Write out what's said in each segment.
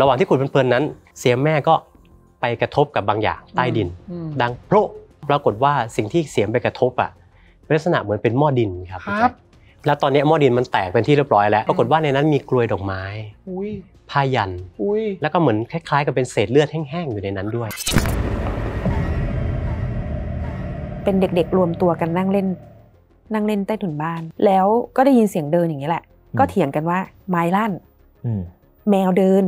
ระหว่างที่ขุดเพลินๆนั้นเสียงแม่ก็ไปกระทบกับบางอย่าง ใต้ดิน ดังโปรปรากฏว่าสิ่งที่เสียงไปกระทบอ่ะ ลักษณะเหมือนเป็นหม้อดินครับครับ แล้วตอนนี้หม้อดินมันแตกเป็นที่เรียบร้อยแล้ว ปรากฏว่าในนั้นมีกลวยดอกไม้ผ้ายันแล้วก็เหมือนคล้าย ๆกับเป็นเศษเลือดแห้งๆอยู่ในนั้นด้วย เป็นเด็กๆรวมตัวกันนั่งเล่น นั่งเล่นใต้ถุนบ้าน แล้วก็ได้ยินเสียงเดินอย่างนี้แหละ ก็เถียงกันว่าไม้ลั่นแมวเดิน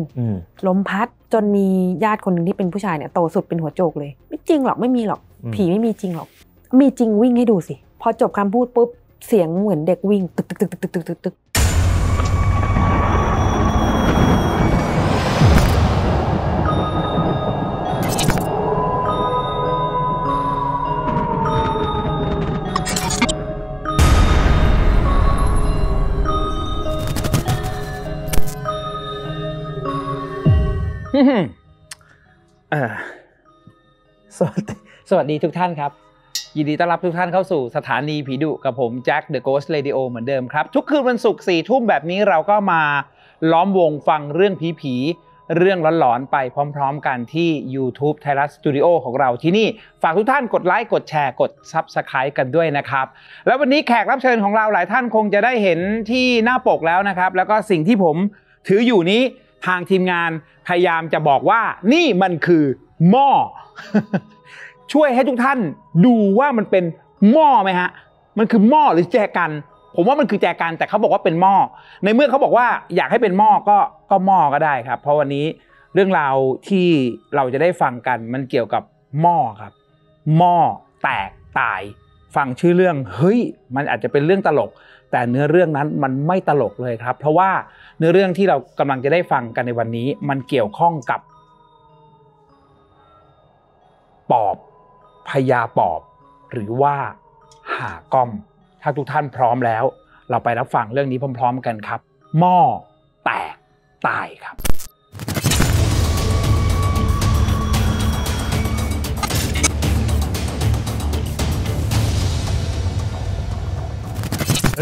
ล้มพัด จนมีญาติคนหนึ่งที่เป็นผู้ชายเนี่ยโตสุดเป็นหัวโจกเลย ไม่จริงหรอก ไม่มีหรอก ผีไม่มีจริงหรอก มีจริงวิ่งให้ดูสิ พอจบคำพูดปุ๊บ เสียงเหมือนเด็กวิ่ง ตึกตึกตึกตึกตึกตึกสวัสดีสวัสดีทุกท่านครับ ยินดีต้อนรับทุกท่านเข้าสู่สถานีผีดุกับผมแจ็คเดอะโกสเรดิโอเหมือนเดิมครับ ทุกคืนวันศุกร์สี่ทุ่มแบบนี้เราก็มาล้อมวงฟังเรื่องผีผีเรื่องหลอน ๆ ไปพร้อมๆ กันที่ YouTube ไทยรัฐสตูดิโอของเราที่นี่ ฝากทุกท่านกดไลค์กดแชร์กด Subscribe กันด้วยนะครับ แล้ววันนี้แขกรับเชิญของเราหลายท่านคงจะได้เห็นที่หน้าปกแล้วนะครับ แล้วก็สิ่งที่ผมถืออยู่นี้ทางทีมงานพยายามจะบอกว่า นี่มันคือหม้อช่วยให้ทุกท่านดูว่ามันเป็นหม้อไหมฮะมันคือหม้อหรือแจกัน ผมว่ามันคือแจกัน แต่เขาบอกว่าเป็นหม้อในเมื่อเขาบอกว่าอยากให้เป็นหม้อก็ก็หม้อก็ได้ครับ เพราะวันนี้เรื่องราวที่เราจะได้ฟังกันมันเกี่ยวกับหม้อครับหม้อแตกตาย ฟังชื่อเรื่องเฮ้ยมันอาจจะเป็นเรื่องตลกแต่เนื้อเรื่องนั้นมันไม่ตลกเลยครับ เพราะว่าเนื้อเรื่องที่เรากำลังจะได้ฟังกันในวันนี้ มันเกี่ยวข้องกับ ปอบพญาปอบ หรือว่าหาก้อม ถ้าทุกท่านพร้อมแล้ว เราไปรับฟังเรื่องนี้พร้อมๆกันครับ หม้อ แตก ตายครับ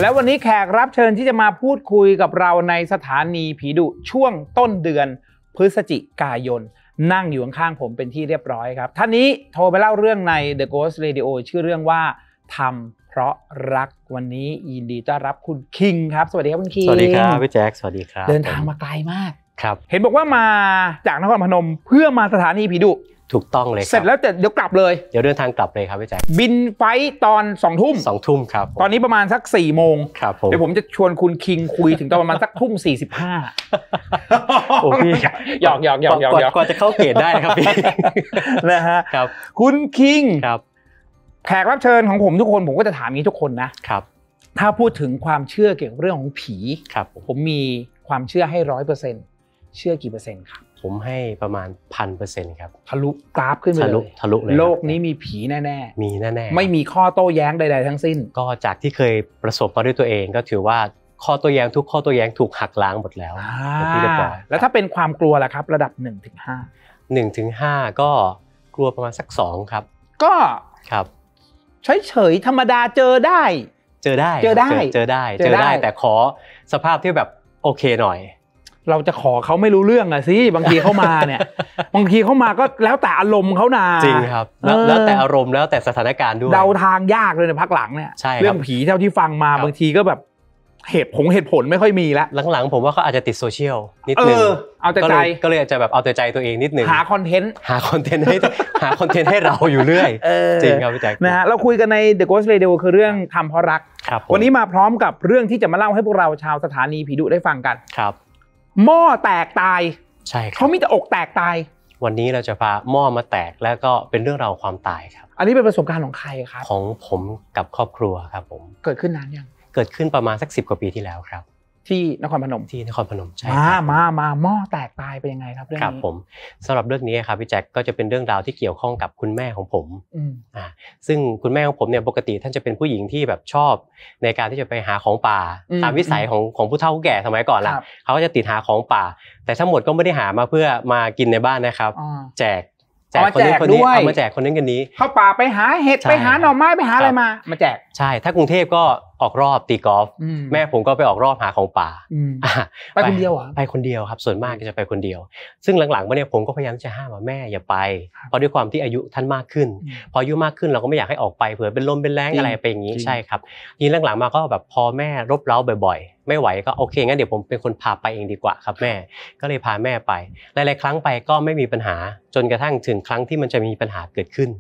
และวันนี้แขกรับเชิญที่จะมาพูดคุยกับเราในสถานีผีดุ ช่วงต้นเดือนพฤศจิกายน นั่งอยู่ข้างผมเป็นที่เรียบร้อยครับท่านนี้โทรไปเล่าเรื่องใน The Ghost Radio ชื่อเรื่องว่าทำเพราะรักวันนี้ยินดีต้อนรับคุณคิงครับ สวัสดีครับคุณคิงสวัสดีครับพี่แจ็ค สวัสดีครับ เดินทางมาไกลมาก ครับ เห็นบอกว่ามาจากนครพนม เพื่อมาสถานีผีดุถูกต้องเลยเสร็จแล้วแต่เดี๋ยวกลับเลยเดี๋ยวเดินทางกลับเลยครับพี่แจ็คบินไฟ์ตอน2องทุ่มสองทุ่มครับ ตอนนี้ประมาณสัก4ี่โมงครับผมเดี๋ยวผมจะชวนคุณคิงคุยถึงตอนประมาณสักทุ่มสี่สิบห้าโอ้พี่หยอกหยอกหยอกหยอกกว่าหยอกจะเข้าเกตได้นะครับพี่นะฮะครับ คุณคิงครับ แขกรับเชิญของผมทุกคนผมก็จะถามงนี้ทุกคนนะครับถ้าพูดถึงความเชื่อเกี่ยวกับเรื่องของผีครับ ผมมีความเชื่อให้ร้อยเปอร์เซ็นเชื่อกี่เปอร์เซ็นต์ครับผมให้ประมาณพันเปอร์เซ็นต์ครับทะลุกราฟขึ้นไปเลยทะลุทะลุเลยโลกนี้มีผีแน่ๆ มีแน่ๆไม่มีข้อโต้แย้งใดๆทั้งสิ้น ก็จากที่เคยประสบมาด้วยตัวเอง ก็ถือว่าข้อโต้แย้งทุกข้อโต้แย้งถูกหักล้างหมดแล้วที่เรบอแล้วถ้าเป็นความกลัวล่ะครับ ระดับ1นถึงห้าหนึ่งถึงห้าก็กลัวประมาณสักสองครับ ก็ครับเฉยๆธรรมดาเจอได้เจอได้เจอได้เจอได้เจอได้ แต่ขอสภาพที่แบบโอเคหน่อยเราจะขอเขาไม่รู้เรื่องอะสิบางทีเขามาเนี่ยบางทีเขามาก็แล้วแต่อารมณ์เขานาจริงครับ แล้วแต่อารมณ์แล้วแต่สถานการณ์ด้วยเดาทางยากเลยในพักหลังเนี่ยใช่เรื่องผีเท่าที่ฟังมาบางทีก็แบบเหตุผงเหตุผลไม่ค่อยมีแล้วหลังๆผมว่าเขาอาจจะติดโซเชียลนิดนึงเอาแต่ใจก็เลยอาจจะแบบเอาแต่ใจตัวเองนิดนึงหาคอนเทนต์หาคอนเทนต์ให้หาคอนเทนต์ให้เราอยู่เรื่อยจริงครับพี่แจ็คนะฮะเราคุยกันใน The Ghost Radio คือเรื่องทำเพราะรัก วันนี้มาพร้อมกับเรื่องที่จะมาเล่าให้พวกเราชาวสถานีผีดุได้ฟังกันครับหม้อแตกตาย ใช่ครับเขามีแต่อกแตกตาย วันนี้เราจะพาหม้อมาแตกแล้วก็เป็นเรื่องราวความตายครับ อันนี้เป็นประสบการณ์ของใครครับของผมกับครอบครัวครับ ผม เกิดขึ้นนานยังเกิดขึ้นประมาณสักสิบกว่าปีที่แล้วครับที่นครพนมที่นครพนมใช่มามามาหม้อแตกตายไปยังไงครับเรื่องนี้ครับผมสำหรับเรื่องนี้ครับพี่แจ็คก็จะเป็นเรื่องราวที่เกี่ยวข้องกับคุณแม่ของผมอ่าซึ่งคุณแม่ของผมเนี่ยปกติ ท่านจะเป็นผู้หญิงที่แบบชอบในการที่จะไปหาของป่าตามวิสัยของของผู้เฒ่าผู้แก่สมัยก่อนล่ะเขาก็จะติดหาของป่า แต่ทั้งหมดก็ไม่ได้หามาเพื่อมากินในบ้านนะครับ แจกจกคนนี้คนนี้เอามาแจกคนนี้กคนนี้ เข้าป่าไปหาเห็ดไปหาหน่อไม้ไปหาอะไรมา มาแจก ใช่ ถ้ากรุงเทพก็ออกรอบตีกอล์ฟ แม่ผมก็ไปออกรอบหาของป่า ไปคนเดียวอ่ะไปคนเดียวครับ ส่วนมากก็จะไปคนเดียว ซึ่งหลังๆมาเนี่ยผมก็พยายามจะห้ามว่าแม่อย่าไป เพราะด้วยความที่อายุท่านมากขึ้น พออายุมากขึ้นเราก็ไม่อยากให้ออกไป เผื่อเป็นลมเป็นแรงอะไรไปอย่างนี้ ใช่ครับ ทีหลังๆ มาก็แบบพอแม่รบเร้าบ่อยไม่ไหวก็โอเคงั้นเดี๋ยวผมเป็นคนพาไปเองดีกว่าครับ แม่ก็เลยพาแม่ไป หลายๆครั้งไปก็ไม่มีปัญหาจนกระทั่งถึงครั้งที่มันจะมีปัญหาเกิดขึ้น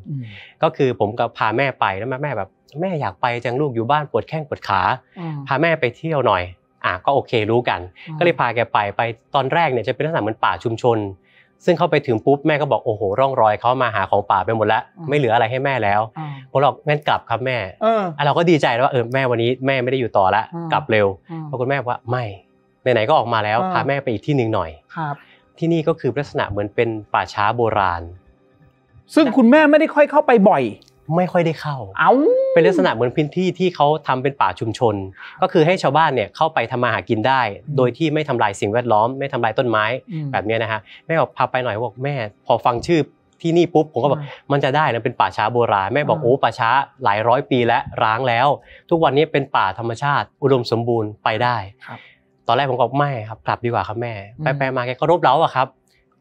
ก็คือผมก็พาแม่ไปแล้วแม่แบบแม่อยากไปจังลูกอยู่บ้านปวดแข้งปวดขาพาแม่ไปเที่ยวหน่อย อ่ะก็โอเค รู้กัน ก็เลยพาแกไปไปตอนแรกเนี่ยจะเป็นลักษณะเหมือนป่าชุมชนซึ่งเข้าไปถึงปุ๊บแม่ก็บอกโอ้โหร่องรอยเขามาหาของป่าไปหมดแล้วไม่เหลืออะไรให้แม่แล้วผมบอกงั้นกลับครับแม่อ่เราก็ดีใจแล้วว่าเออแม่วันนี้แม่ไม่ได้อยู่ต่อละ กลับเร็วเพราะคุณแม่ว่าไม่ไหนๆก็ออกมาแล้วพาแม่ไปอีกที่หนึ่งหน่อยครับ ที่นี่ก็คือลักษณะเหมือนเป็นป่าช้าโบราณ ซึ่งคุณแม่ไม่ได้ค่อยเข้าไปบ่อยไม่ค่อยได้เข้า เอาเป็นลักษณะเหมือนพื้นที่ที่เขาทำเป็นป่าชุมชน ก็คือให้ชาวบ้านเนี่ยเข้าไปทำมาหากินได้ โดยที่ไม่ทำลายสิ่งแวดล้อมไม่ทำลายต้นไม้ แบบนี้นะฮะแม่บอกพาไปหน่อย บอกแม่ พอฟังชื่อที่นี่ปุ๊บผมก็บอกมันจะได้นะเป็นป่าช้าโบราณ แม่บอกโอ้ป่าช้าหลายร้อยปีและร้างแล้ว ทุกวันนี้เป็นป่าธรรมชาติอุดมสมบูรณ์ไปได้ ครับ ตอนแรกผมก็ไม่ครับกลับดีกว่าครับแม่ ไปไปมาแกก็รบเร้าอะครับ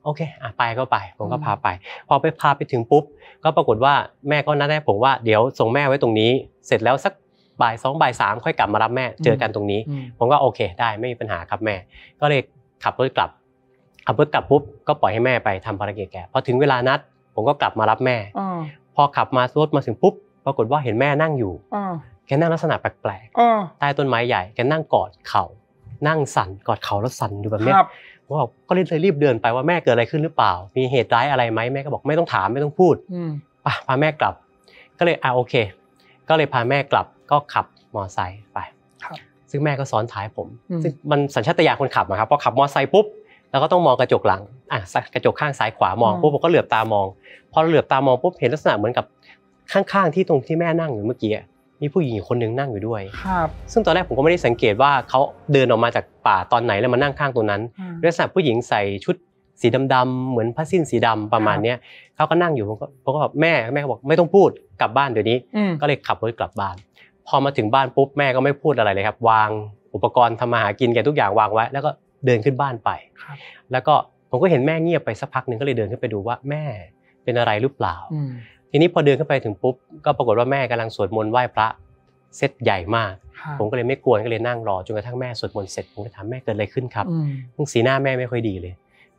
โอเคอ่ะไปก็ไป ผมก็พาไป พอไปพาไปถึงปุ๊บก็ปรากฏว่าแม่ก็นัดให้ผมว่าเดี๋ยวส่งแม่ไว้ตรงนี้ เสร็จแล้วสักบ่ายสองบ่ายสามค่อยกลับมารับแม่เจอกันตรงนี้ ผมก็โอเค ได้ไม่มีปัญหาครับแม่ ก็เลยขับรถกลับขับรถกลับปุ๊บก็ปล่อยให้แม่ไปทำภารกิจแกพอถึงเวลานัดผมก็กลับมารับแม่พอขับมารถมาถึงปุ๊บปรากฏว่าเห็นแม่นั่งอยู่แกนั่งลักษณะแปลกๆใต้ต้นไม้ใหญ่แกนั่งกอดเข่านั่งสั่นกอดเข่าแล้วสั่นอยู่แบบนี้ก็อก็เลยรีบเดินไปว่าแม่เกิดอะไรขึ้นหรือเปล่า มีเหตุร้ายอะไรไหมแม่ก็บอกไม่ต้องถามไม่ต้องพูดป่ะพาแม่กลับ ก็เลยอ่าโอเค ก็เลยพาแม่กลับ ก็ขับมอไซค์ไปซึ่งแม่ก็ซ้อนท้ายผม ซึ่งมันสัญชาตญาณคนขับนะครับพอขับมอไซค์ปุ๊บแล้วก็ต้องมองกระจกหลังอ่ะกระจกข้างซ้ายขวามองปุ๊บผมก็เหลือบตามอง พอเหลือบตามองปุ๊บเห็นลักษณะเหมือนกับข้างๆที่ตรงที่แม่นั่งอยู่เมื่อกี้มีผู้หญิงคนหนึ่งนั่งอยู่ด้วย ครับ ซึ่งตอนแรกผมก็ไม่ได้สังเกตว่าเขาเดินออกมาจากป่าตอนไหนแล้วมานั่งข้างตัวนั้นลักษณะผู้หญิงใส่ชุดสีดำๆเหมือนผ้าสิ้นสีดำประมาณเนี้ยเขาก็นั่งอยู่ผมก็ผมก็แบบแม่แม่ก็บอกไม่ต้องพูดกลับบ้านเดี๋ยวนี้ ก็เลยขับรถกลับบ้าน พอมาถึงบ้านปุ๊บแม่ก็ไม่พูดอะไรเลยครับวางอุปกรณ์ทำมาหากินแกทุกอย่างวางไว้แล้วก็เดินขึ้นบ้านไปแล้วก็ผมก็เห็นแม่เงียบไปสักพักหนึ่งก็เลยเดินขึ้นไปดูว่าแม่เป็นอะไรหรือเปล่าทีนี้พอเดินขึ้นไปถึงปุ๊บก็ปรากฏว่าแม่กำลังสวดมนต์ไหว้พระเซตใหญ่มาก ผมก็เลยไม่กวนก็เลยนั่งรอจนกระทั่งแม่สวดมนต์เสร็จผมก็ถามแม่เกิดอะไรขึ้นครับทึ้งสีหน้าแม่ไม่ค่อยดีเลย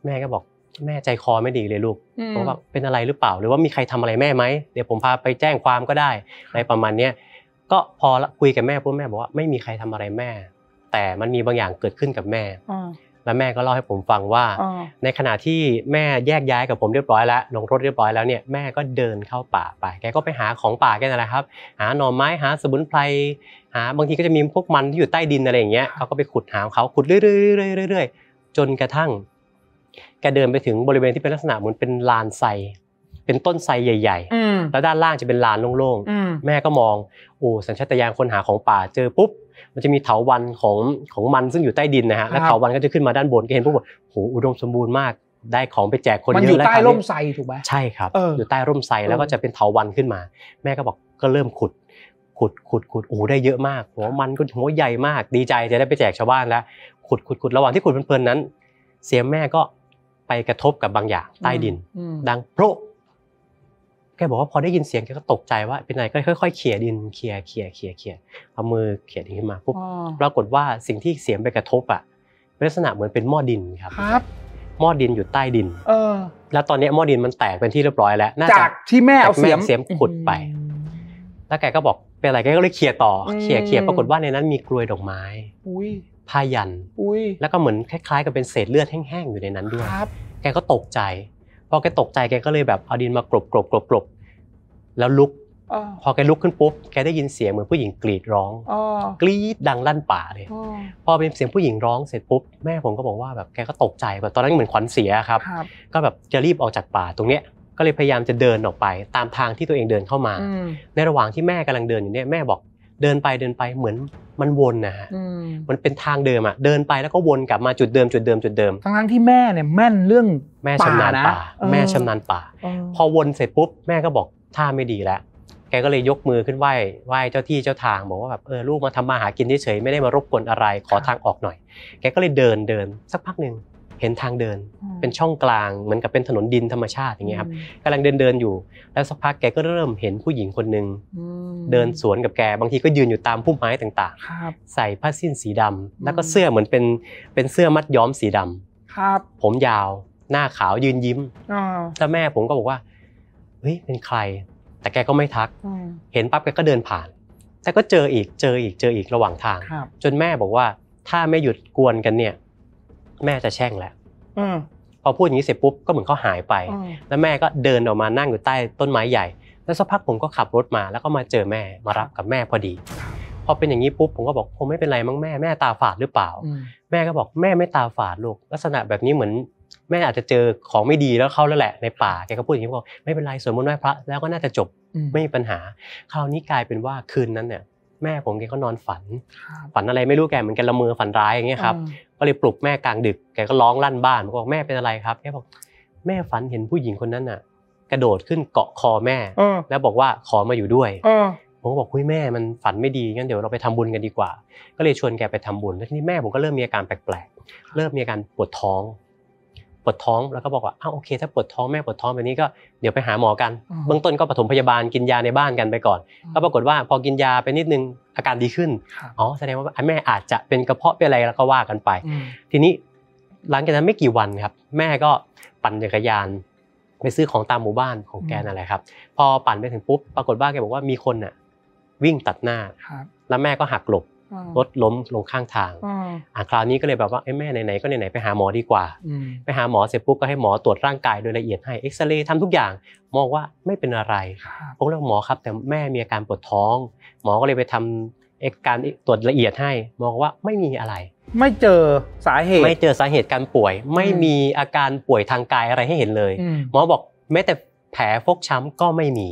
แม่ก็บอกแม่ใจคอไม่ดีเลยลูกผมว่าเป็นอะไรหรือเปล่า หรือว่ามีใครทำอะไรแม่ไหมเดี๋ยวผมพาไปแจ้งความก็ได้อะไรประมาณเนี้ยก็พอคุยกับแม่ปุ๊บแม่บอกว่าไม่มีใครทำอะไรแม่ แต่มันมีบางอย่างเกิดขึ้นกับแม่แล้วแม่ก็เล่าให้ผมฟังว่าในขณะที่แม่แยกย้ายกับผมเรียบร้อยแล้วลงรถเรียบร้อยแล้วเนี่ยแม่ก็เดินเข้าป่าไปแกก็ไปหาของป่าแกนั่นแหละครับหาหน่อไม้หาสมุนไพรหาบางทีก็จะมีพวกมันที่อยู่ใต้ดินอะไรอย่างเงี้ยเขาก็ไปขุดหาเขาขุดเรื่อยๆจนกระทั่ง แกเดินไปถึงบริเวณที่เป็นลักษณะเหมือนเป็นลานไซเป็นต้นไทรใหญ่ ๆ แล้วด้านล่างจะเป็นลานโล่งๆแม่ก็มองโอ้สัญชาตญาณคนหาของป่าเจอปุ๊บมันจะมีเถาวันของของมันซึ่งอยู่ใต้ดินนะฮะแล้วเถาวันก็จะขึ้นมาด้านบนก็เห็นพวกแอบโหอุดมสมบูรณ์มากได้ของไปแจกคนเยอะแล้วมันอยู่ใต้ร่มไทรถูกไหมใช่ครับอยู่ใต้ร่มไทรแล้วก็จะเป็นเถาวันขึ้นมา แม่ก็บอกก็เริ่มขุด ขุดขุดขุดโอ้ได้เยอะมาก หัวมันก็หัวใหญ่มาก ดีใจจะได้ไปแจกชาวบ้านแล้ว ขุดขุดขุดระหว่างที่ขุดเพลินๆนั้น เสียงแม่ก็ไปกระทบกับบางอย่างใต้ดินดังโปรแกบอกว่าพอได้ยินเสียงแกก็ตกใจว่าเป็นไรก็ค่อยๆ เขี่ยดินเขี่ยเขี่ยเขี่ยเขี่ยเอามือเขี่ยดินขึ้นมาปุ๊บปรากฏว่าสิ่งที่เสียงไปกระทบอ่ะ ลักษณะเหมือนเป็นหม้อดินครับครับหม้อดินอยู่ใต้ดินเออแล้วตอนนี้หม้อดินมันแตกเป็นที่เรียบร้อยแล้วจากที่แม่เอาเสียมขุดไปแล้วแกก็บอกเป็นอะไรแกก็เลยเขี่ยต่อเขี่ยเขี่ยปรากฏว่าในนั้นมีกลวยดอกไม้ผ้ายันแล้วก็เหมือนคล้ายๆ กับเป็นเศษเลือดแห้งๆ อยู่ในนั้นด้วย แกก็ตกใจพอแกตกใจแกก็เลยแบบเอาดินมากรบกรบกรบกรบแล้วลุกพอแกลุกขึ้นปุ๊บแกได้ยินเสียงเหมือนผู้หญิงกรีดร้องกรีดดังลั่นป่าเลยพอเป็นเสียงผู้หญิงร้องเสร็จปุ๊บแม่ผมก็บอกว่าแบบแกก็ตกใจแบบตอนนั้นเหมือนขวัญเสียครับ ก็แบบจะรีบออกจากป่าตรงเนี้ย ก็เลยพยายามจะเดินออกไปตามทางที่ตัวเองเดินเข้ามา ในระหว่างที่แม่กำลังเดินอยู่เนี่ยแม่บอกเดินไปเดินไปเหมือนมันวนนะฮะ มันเป็นทางเดิมอ่ะเดินไปแล้วก็วนกลับมาจุดเดิมจุดเดิมจุดเดิม ทั้งทั้งที่แม่เนี่ยแม่นเรื่องแม่ชำนาญป่าแม่ชำนาญป่า พอวนเสร็จปุ๊บแม่ก็บอกท่าไม่ดีแล้วแกก็เลยยกมือขึ้นไหว้ไหว้เจ้าที่เจ้าทางบอกว่าแบบเออลูกมาทำมาหากินเฉยไม่ได้มารบกวนอะไรขอทางออกหน่อย แกก็เลยเดินเดินสักพักหนึ่งเห็นทางเดินเป็นช่องกลางเหมือนกับเป็นถนนดินธรรมชาติอย่างเงี้ยครับกำลังเดินเดินอยู่ แล้วสักพักแกก็เริ่มเห็นผู้หญิงคนหนึ่งเดินสวนกับแกบางทีก็ยืนอยู่ตามพุ่มไม้ต่างๆใส่ผ้าสิ้นสีดำ แล้วก็เสื้อเหมือนเป็นเป็นเสื้อมัดย้อมสีดำ ครับ ผมยาวหน้าขาวยืนยิ้มแล้วแม่ผมก็บอกว่าเฮ้ยเป็นใคร แต่แกก็ไม่ทัก เห็นปั๊บแกก็เดินผ่าน แต่ก็เจออีกเจออีกเจออีกระหว่างทาง จนแม่บอกว่าถ้าไม่หยุดกวนกันเนี่ยแม่จะแช่งแหละพอพูดอย่างนี้เสร็จปุ๊บก็เหมือนเขาหายไปแล้วแม่ก็เดินออกมานั่งอยู่ใต้ต้นไม้ใหญ่ แล้วสักพักผมก็ขับรถมาแล้วก็มาเจอแม่มารับกับแม่พอดีพอเป็นอย่างนี้ปุ๊บผมก็บอกคงไม่เป็นไรมั้งแม่แม่ตาฝาดหรือเปล่าแม่ก็บอกแม่ไม่ตาฝาดลูก ลักษณะแบบนี้เหมือน แม่อาจจะเจอของไม่ดีแล้วเข้าแล้วแหละในป่าแกก็พูดอย่างนี้บอกไม่เป็นไรสวดมนต์ไหว้พระแล้วก็น่าจะจบไม่มีปัญหาคราวนี้กลายเป็นว่าคืนนั้นเนี่ย แม่ผมแกก็นอนฝัน ฝันอะไรไม่รู้แกเหมือนกันละเมอฝันร้ายอย่างเงี้ยครับก็เลยปลุกแม่กลางดึก แกก็ร้องลั่นบ้านบอกแม่เป็นอะไรครับแกบอกแม่ฝันเห็นผู้หญิงคนนั้นน่ะ กระโดดขึ้นเกาะคอแม่ แล้วบอกว่าขอมาอยู่ด้วย ผมก็บอกคุยแม่มันฝันไม่ดีงั้นเดี๋ยวเราไปทำบุญกันดีกว่า ก็เลยชวนแกไปทำบุญ แล้วทีนี้แม่ผมก็เริ่มมีอาการแปลกๆ เริ่มมีอาการปวดท้องปวดท้องแล้วก็บอกว่าอ้าวโอเค ถ้าปวดท้องแม่ปวดท้องแบบนี้ก็เดี๋ยวไปหาหมอกัน เบื้องต้นก็ปฐมพยาบาลกินยาในบ้านกันไปก่อนก็ปรากฏว่าพอกินยาไปนิดนึงอาการดีขึ้นอ๋อแสดงว่าแม่อาจจะเป็นกระเพาะเป็นอะไรแล้วก็ว่ากันไป ทีนี้หลังจากนั้นไม่กี่วันครับแม่ก็ปั่นจักรยานไปซื้อของตามหมู่บ้านของแกนั่นแหละครับพอปั่นไปถึงปุ๊บปรากฏว่าแกบอกว่ามีคนน่ะวิ่งตัดหน้าแล้วแม่ก็หักหลบรถล้มลงข้างทาง อ่าคราวนี้ก็เลยแบบว่าแม่ไหนๆก็ไหนๆไปหาหมอดีกว่า ไปหาหมอเสร็จปุ๊บก็ให้หมอตรวจร่างกายโดยละเอียดให้เอ็กซเรย์ทำทุกอย่างมองว่าไม่เป็นอะไรผมเียหมอครับ แต่แม่มีอาการปวดท้อง หมอก็เลยไปทำเอกการตรวจละเอียดให้มองว่าไม่มีอะไร ไม่เจอสาเหตุ ไม่เจอสาเหตุการป่วย ไม่มีอาการป่วยทางกายอะไรให้เห็นเลย หมอบอกแม้แต่แผลฟกช้ำก็ไม่มี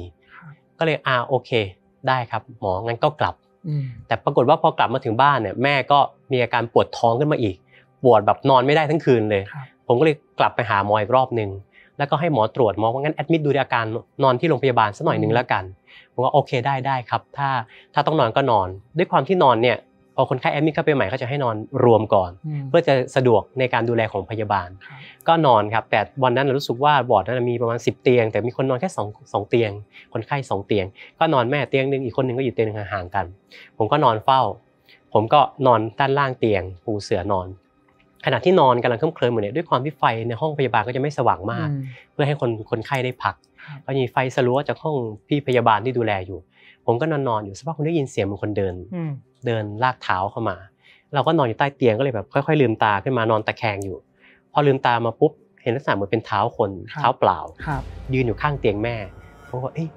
ก็เลยอ่าโอเค ได้ครับหมองั้นก็กลับแต่ปรากฏว่าพอกลับมาถึงบ้านเนี่ยแม่ก็มีอาการปวดท้องขึ้นมาอีก ปวดแบบนอนไม่ได้ทั้งคืนเลย ผมก็เลยกลับไปหาหมออีกรอบหนึ่งแล้วก็ให้หมอตรวจหมอว่างั้นแอดมิดดูอาการนอนที่โรงพยาบาลสักหน่อยหนึ่งแล้วกันผมว่าโอเคได้ได้ครับ ถ้าถ้าต้องนอนก็นอน ด้วยความที่นอนเนี่ยพอคนไข้แอดมิทเข้าไปใหม่เขาจะให้นอนรวมก่อน เพื่อจะสะดวกในการดูแลของพยาบาล ก็นอนครับแต่วันนั้นรู้สึกว่าบอร์ดนั้นมีประมาณ 10 เตียงแต่มีคนนอนแค่2งเตียง คนไข้2เตียง ก็นอนแม่เตียงหนึ่งอีกคนหนึ่งก็อยู่เตียงห่างกัน ผมก็นอนเฝ้า ผมก็นอนด้านล่างเตียงปูเสือนอน ขณะที่นอนกำลังเคลิ้มเคลิ้มอยู่เนี่ยด้วยความที่ไฟในห้องพยาบาลก็จะไม่สว่างมาก เพื่อให้คนคนไข้ได้พักก็มีไฟสลัวจากห้องพี่พยาบาลที่ดูแลอยู่ ผมก็นอนนอนอยู่สักพักผมได้ยินเสียงเหมือนคนเดินเดินลากเท้าเข้ามาเราก็นอนอยู่ใต้เตียงก็เลยแบบค่อย ๆ ลืมตาขึ้นมานอนตะแคงอยู่พอลืมตามาปุ๊บเห็นลักษณะเหมือนเป็นเท้าคนเท้าเปล่ายืนอยู่ข้างเตียงแม่ผมก็เอ้ย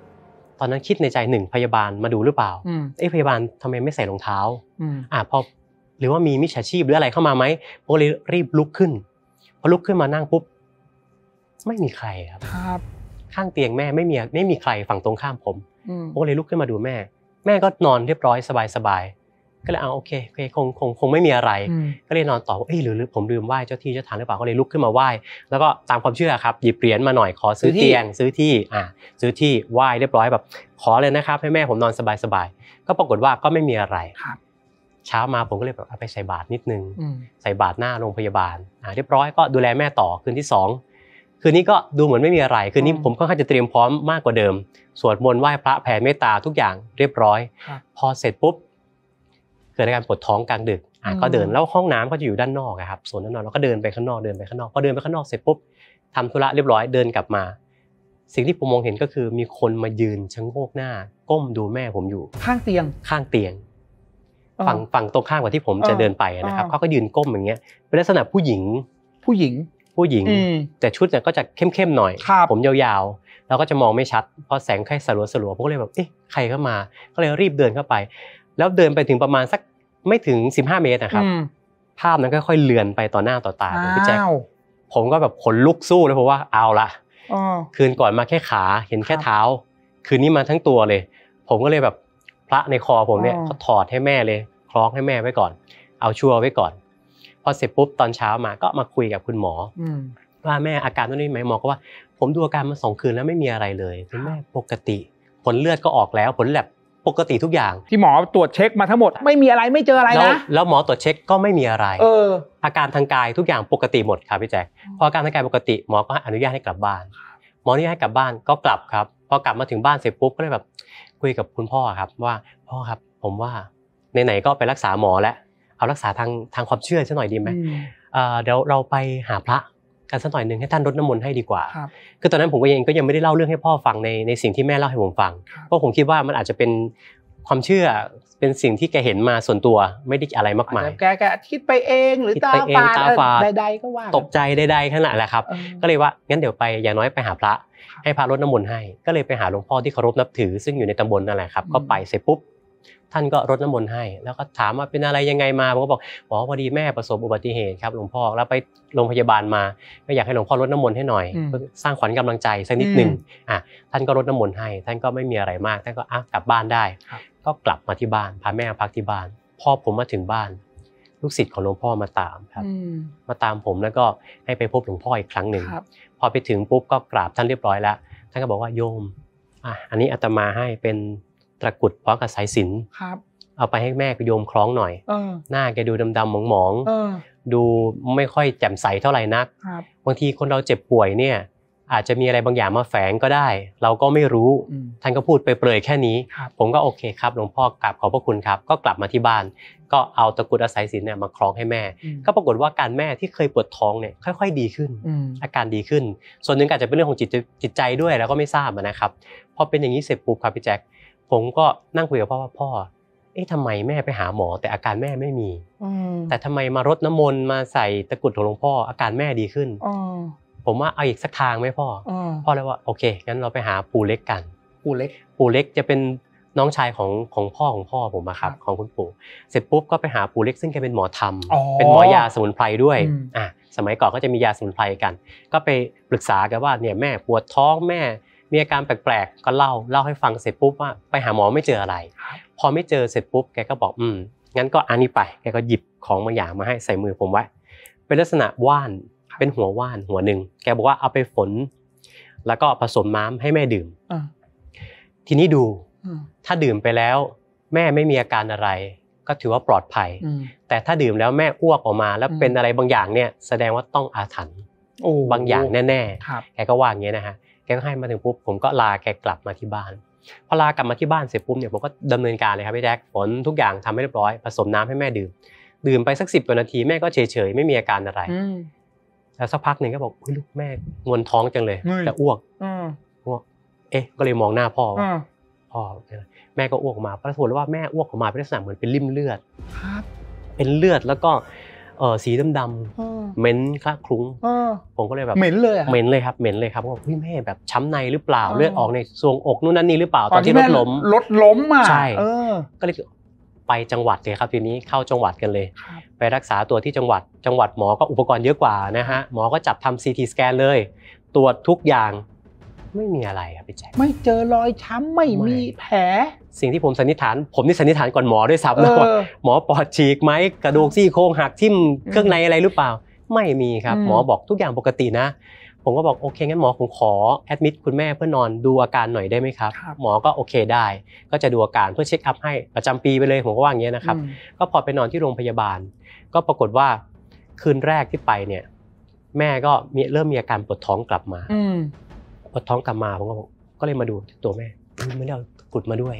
ตอนนั้นคิดในใจหนึ่งพยาบาลมาดูหรือเปล่าเอ้ะพยาบาลทำไมไม่ใส่รองเท้าอ่าพอหรือว่ามีมิจฉาชีพหรืออะไรเข้ามาไหมผมเลยรีบลุกขึ้น พอลุกขึ้นมานั่งปุ๊บไม่มีใครครับข้างเตียงแม่ไม่มีไม่มีใครฝั่งตรงข้ามผมผมเลยลุกขึ้นมาดูแม่ แม่ก็นอนเรียบร้อยสบายสบายก็เลยเอาโอเคโอเคคงคงคงไม่มีอะไร ก็เลยนอนต่อว่าเอ้ยหรือหรือผมลืมไหว้เจ้าที่เจ้าทางหรือเปล่าก็เลยลุกขึ้นมาไหว้ แล้วก็ตามความเชื่อครับหยิบเหรียญมาหน่อยขอซื้อเตียงซื้อที่อ่าซื้อที่ไหว้เรียบร้อยแบบขอเลยนะครับให้แม่ผมนอนสบายสบาย ก็ปรากฏว่าก็ไม่มีอะไรเช้ามาผมก็เลยแบบไปใส่บาตรนิดนึงใส่บาตรหน้าโรงพยาบาลอ่าเรียบร้อยก็ดูแลแม่ต่อคืนที่สองคืนนี้ก็ดูเหมือนไม่มีอะไร คืนนี้ผมค่อนข้างจะเตรียมพร้อมมากกว่าเดิมสวดมนต์ไหว้พระแผ่เมตตาทุกอย่างเรียบร้อย พอเสร็จปุ๊บเกิดอาการปวดท้องกลางดึกก็เดินแล้วห้องน้ำก็จะอยู่ด้านนอกครับ่วนด้านนอกเราก็เดินไปข้างนอกเดินไปข้างนอกพอเดินไปข้างนอกเสร็จปุ๊บทำธุระเรียบร้อยเดินกลับมา สิ่งที่ผมมองเห็นก็คือ มีคนมายืนชะโงกหน้า ก้มดูแม่ผมอยู่ ข้างเตียงข้างเตียง ฝั่งฝั่งตรงข้างกว่าที่ผมจะเดินไปนะครับเขาก็ยืนก้มอย่างเงี้ยเป็นลักษณะผู้หญิงผู้หญิงผู้หญิง แต่ชุดเนี่ยก็จะเข้มๆหน่อยผมยาวๆแล้วก็จะมองไม่ชัดเพราะแสงแค่สลัวๆผมก็เลยแบบเอ๊ะใครเข้ามาก็เลยรีบเดินเข้าไปแล้วเดินไปถึงประมาณสักไม่ถึงสิบห้าเมตรนะครับ ภาพนั้นค่อยๆเลือนไปต่อหน้าต่อตาพี่แจ็คผมก็แบบขนลุกสู้เลยเพราะว่าเอาละคืนก่อนมาแค่ขา เห็นแค่เท้า คืนนี้มาทั้งตัวเลย ผมก็เลยแบบพระในคอผมเนี่ยเขาถอดให้แม่เลย คล้องให้แม่ไว้ก่อน เอาชัวร์ไว้ก่อนพอเสร็จปุ๊บตอนเช้ามาก็มาคุยกับคุณหมอว่าแม่อาการตอนนี้ไหมหมอก็ว่า ผมดูอาการมาสองคืนแล้วไม่มีอะไรเลยคุณแม่ปกติ ผลเลือดก็ออกแล้วผลแลบปกติทุกอย่างที่หมอตรวจเช็คมาทั้งหมด ไม่มีอะไรไม่เจออะไรนะแล้วหมอตรวจเช็คก็ไม่มีอะไรเอออาการทางกายทุกอย่างปกติหมดครับพี่แจ๊คพออาการทางกายปกติหมอก็อนุญาตให้กลับบ้าน หมออนุญาตให้กลับบ้านก็กลับครับพอกลับมาถึงบ้านเสร็จปุ๊บก็เลยแบบคุยกับคุณพ่อครับ ว่าพ่อครับผมว่าไหนๆก็ไปรักษาหมอแล้วเอารักษาทางทางความเชื่อซะหน่อยดีไหมเดี๋ยวเราไปหาพระกันสักหน่อยหนึ่งให้ท่านรดน้ำมนต์ให้ดีกว่า คือตอนนั้นผมก็ยังก็ยังไม่ได้เล่าเรื่องให้พ่อฟังในในสิ่งที่แม่เล่าให้ผมฟัง เพราะผมคิดว่ามันอาจจะเป็นความเชื่อเป็นสิ่งที่แกเห็นมาส่วนตัวไม่ได้อะไรมากมาย แกแกคิดไปเองหรือตาฝาดใดๆก็ว่า ตกใจใดๆขนาดแหละครับ ก็เลยว่างั้นเดี๋ยวไปอย่างน้อยไปหาพระ ให้พระรดน้ำมนต์ให้ ก็เลยไปหาหลวงพ่อที่เคารพนับถือซึ่งอยู่ในตำบลนั่นแหละครับ ก็ไปเสร็จปุ๊บท่านก็รดน้ำมนต์ให้ แล้วก็ถามว่าเป็นอะไรยังไงมาผมก็บอกอ๋อพอดีแม่ประสบอุบัติเหตุครับหลวงพ่อแล้วไปโรงพยาบาลมา ก็อยากให้หลวงพ่อรดน้ำมนต์ให้หน่อยเพื่อสร้างขวัญกำลังใจสักนิดหนึ่งอ่ะท่านก็รดน้ำมนต์ให้ ท่านก็ไม่มีอะไรมาก ท่านก็อ่ะกลับบ้านได้ ก็กลับมาที่บ้าน พาแม่พักที่บ้านพ่อผมมาถึงบ้าน ลูกศิษย์ของหลวงพ่อมาตามครับ มาตามผมแล้วก็ให้ไปพบหลวงพ่ออีกครั้งหนึ่ง พอไปถึงปุ๊บก็กราบ ท่านเรียบร้อยแล้ว ท่านก็บอกว่าโยมอ่ะอันนี้อาตมาให้เป็นตะกุดพร้อมกับสายสินครับเอาไปให้แม่โยมคล้องหน่อยหน้าแกดูดำๆหมองๆดูไม่ค่อยแจ่มใสเท่าไหร่นักบางทีคนเราเจ็บป่วยเนี่ย อาจจะมีอะไรบางอย่างมาแฝงก็ได้ เราก็ไม่รู้ ท่านก็พูดไปเปลยแค่นี้ ผมก็โอเคครับหลวงพ่อกราบขอบพระคุณครับ ก็กลับมาที่บ้าน ก็เอาตะกุดอาศัยศีลเนี่ยมาคล้องให้แม่ ก็ปรากฏว่าการแม่ที่เคยปวดท้องเนี่ยค่อย ๆ ดีขึ้น อาการดีขึ้น ส่วนหนึ่งอาจจะเป็นเรื่องของจิตจิตใจด้วย แล้วก็ไม่ทราบนะครับ พอเป็นอย่างนี้เสร็จปุ๊บครับพี่แจ็คผมก็นั่งคุยกับพ่อว่าพ่อ เอ๊ะทำไมแม่ไปหาหมอแต่อาการแม่ไม่มี แต่ทำไมมารดน้ำมนต์มาใส่ตะกุดของหลวงพ่ออาการแม่ดีขึ้น ผมว่าเอาอีกสักทางไหมพ่อ พ่อเลยว่าโอเคงั้นเราไปหาปู่เล็กกัน ปู่เล็ก ปู่เล็กจะเป็นน้องชายของของพ่อของพ่อผมอะครับของคุณปู่ เสร็จปุ๊บก็ไปหาปู่เล็กซึ่งแกเป็นหมอธรรม เป็นหมอยาสมุนไพรด้วย อ่ะสมัยก่อนก็จะมียาสมุนไพรกัน ก็ไปปรึกษากันว่าเนี่ยแม่ปวดท้องแม่มีอาการแปลกๆ ก็เล่าเล่าให้ฟังเสร็จปุ๊บว่าไปหาหมอไม่เจออะไร พอไม่เจอเสร็จปุ๊บแกก็บอก อืมงั้นก็อันนี้ไปแกก็หยิบของบางอย่างมาให้ใส่มือผมไว้ เป็นลักษณะว่านเป็นหัวว่านหัวหนึ่งแกบอกว่าเอาไปฝน แล้วก็ผสมน้ำให้แม่ดื่มทีนี้ดูถ้าดื่มไปแล้ว แม่ไม่มีอาการอะไร ก็ถือว่าปลอดภัยแต่ถ้าดื่มแล้วแม่อ้วกออกมา แล้วเป็นอะไรบางอย่างเนี่ยแสดงว่าต้องอาถรรพ์บางอย่างแน่ๆแกก็ว่าอย่างนี้นะฮะแกก็ให้มาถึงปุ๊บผมก็ลาแกกลับมาที่บ้านพอลากลับมาที่บ้านเสร็จปุ๊บเนี่ยผมก็ดำเนินการเลยครับพี่แจ็คฝนทุกอย่างทำให้เรียบร้อย ผสมน้ำให้แม่ดื่มดื่มไปสักสิบกว่านาทีแม่ก็เฉยเฉยไม่มีอาการอะไรแล้วสักพักหนึ่งก็บอกลูกแม่งวนท้องจังเลยแต่อ้วกอ้วกเอ๊ะ ก็เลยมองหน้าพ่อพ่อแม่ก็อ้วกออกมาปรากฏว่าแม่อ้วกออกมาเป็นลักษณะเหมือนเป็นริ่มเลือดเป็นเลือดแล้วก็เออสีดำๆเหม็นคละคลุ้งผมก็เลยแบบเหม็นเลยเหม็นเลยครับเหม็นเลยครับว่าพี่แม่แบบช้ำในหรือเปล่าเลือดออกในทรวงอกนู่นนั่นนี่หรือเปล่าตอนที่รถล้มรถล้มอ่ะใช่ก็เลยไปจังหวัดเลยครับ ทีนี้เข้าจังหวัดกันเลย ไปรักษาตัวที่จังหวัดจังหวัดหมอก็อุปกรณ์เยอะกว่านะฮะหมอก็จับทำซีทีสแกนเลยตรวจทุกอย่างไม่มีอะไรครับพี่แจ็คไม่เจอรอยช้ำไม่มีแผลสิ่งที่ผมสันนิษฐาน ผมนี่สันนิษฐานก่อนหมอด้วยซ้ำนะวหมอปอดฉีกไหมกระดูกซี่โครงหักทิ่มเครื่องในอะไรหรือเปล่า ไม่มีครับ หมอบอกทุกอย่างปกตินะ ผมก็บอกโอเค งั้นหมอผมขอแอดมิดคุณแม่เพื่อนอนดูอาการหน่อยได้ไหมครับหมอก็โอเคได้ ก็จะดูอาการเพื่อเช็คอัพให้ประจำปีไปเลยผมก็ว่าอย่างเงี้ยนะครับก็พอไปนอนที่โรงพยาบาล ก็ปรากฏว่า คืนแรกที่ไปเนี่ย แม่ก็เริ่มมีอาการปวดท้องกลับมาอท้องกลับมาผมก็ก็เลยมาดูตัวแม่ไม่ได้เอากุดมาด้วย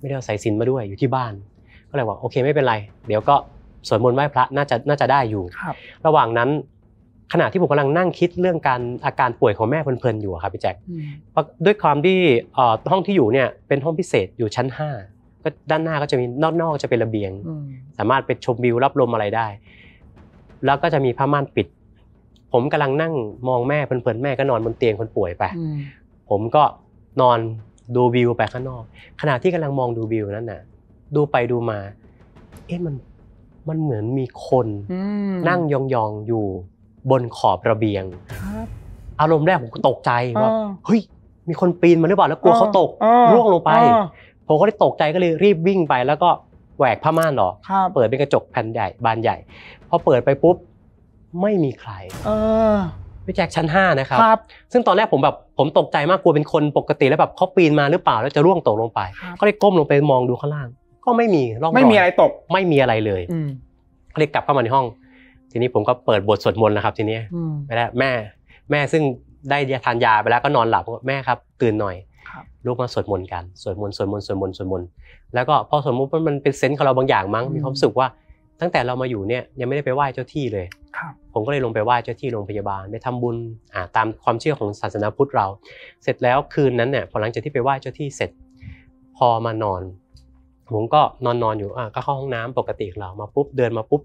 ไม่ได้เอาสายสิมาด้วยอยู่ที่บ้าน ก็เลยบอกโอเคไม่เป็นไรเดี๋ยวก็สวดมนต์ไหว้พระน่าจะน่าจะได้อยู่ระหว่างนั้น ขณะที่ผมกำลังนั่งคิดเรื่องการอาการป่วยของแม่เพลินๆอยู่ครับพี่แจ็คด้วยความที่ห้องที่อยู่เนี่ยเป็นห้องพิเศษอยู่ชั้น 5 ก็ด้านหน้าก็จะมีนอกๆจะเป็นระเบียงสามารถไปชมวิวรับลมอะไรได้ แล้วก็จะมีผ้าม่านปิดผมกำลังนั่งมองแม่เพลินๆแม่ก็นอนบนเตียงคนป่วยไปผมก็นอนดูวิวไปข้างนอก ขณะที่กำลังมองดูวิวนั้นน่ะดูไปดูมาเอ๊ะมันมันเหมือนมีคนนั่งยองๆอยู่บนขอบระเบียงอารมณ์แรกผมก็ตกใจว่าเฮ้ยมีคนปีนมาหรือเปล่าแล้วกลัวเขาตกร่วงลงไปผมก็เลยตกใจก็เลยรีบวิ่งไป แล้วก็แหวกผ้าม่านหรอเปิดเป็นกระจกแผ่นใหญ่บานใหญ่พอเปิดไปปุ๊บไม่มีใครเออพี่แจ็คชั้น5นะครับครับ ซึ่งตอนแรกผมแบบผมตกใจมากกลัวเป็นคนปกติแล้วแบบเขาปีนมาหรือเปล่าแล้วจะร่วงตกลงไป ก็เลยก้มลงไปมองดูข้างล่าง ก็ไม่มีร่องรอยไม่มีอะไรตก ไม่มีอะไรเลยก็เลยกลับเข้ามาในห้อง ทีนี้ผมก็เปิดบทสวดมนต์นะครับ ทีนี้ไม่ได้แม่ แม่ซึ่งได้ทานยาไปแล้วก็นอนหลับ แม่ครับตื่นหน่อยลูกมาสวดมนต์กัน สวดมนต์ สวดมนต์ สวดมนต์ สวดมนต์ แล้วก็พอสวดมนต์มันเป็นเซนส์ของเราบางอย่างมั้ง มีความรู้สึกว่า ตั้งแต่เรามาอยู่เนี่ยยังไม่ได้ไปไหว้เจ้าที่เลยผมก็เลยลงไปไหว้เจ้าที่โรงพยาบาลไปทำบุญตามความเชื่อของศาสนาพุทธเรา เสร็จแล้วคืนนั้นเนี่ยพอหลังจากที่ไปไหว้เจ้าที่เสร็จ พอมานอน ผมก็นอนนอนอยู่ก็เข้าห้องน้ำปกติเรามาปุ๊บเดินมาปุ๊บ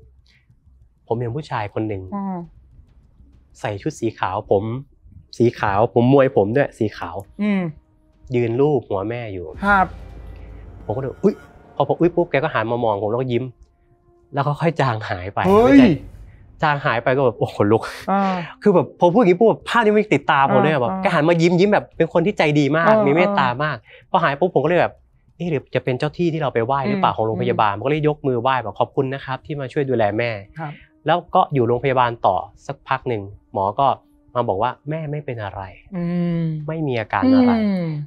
ผมเห็นผู้ชายคนหนึ่งใส่ชุดสีขาวผม สีขาวผมมวยผมด้วย สีขาวยืนรูปหัวแม่อยู่ครับ ผมก็เดยอุ๊ยพอผมอุ้ยปุ๊บแกก็หันมามองผมแล้วก็ยิ้ม แล้วก็ค่อยจางหายไปจางหายไปก็แบบโอ้โหลุกคือแบบพอพูดอย่างนี้ปุ๊บภาพนี้มันติดตาผมเลยแบบแกหันมายิ้มยิ้มแบบเป็นคนที่ใจดีมากมีเมตตามากพอหายปุ๊บผมก็เลยแบบนี่หรือจะเป็นเจ้าที่ที่เราไปไหว้หรือเปล่าของโรงพยาบาลผมก็เลยยกมือไหว้บอกขอบคุณนะครับ ที่มาช่วยดูแลแม่แล้วก็อยู่โรงพยาบาลต่อสักพักหนึ่งหมอก็มาบอกว่าแม่ไม่เป็นอะไรไม่มีอาการอะไร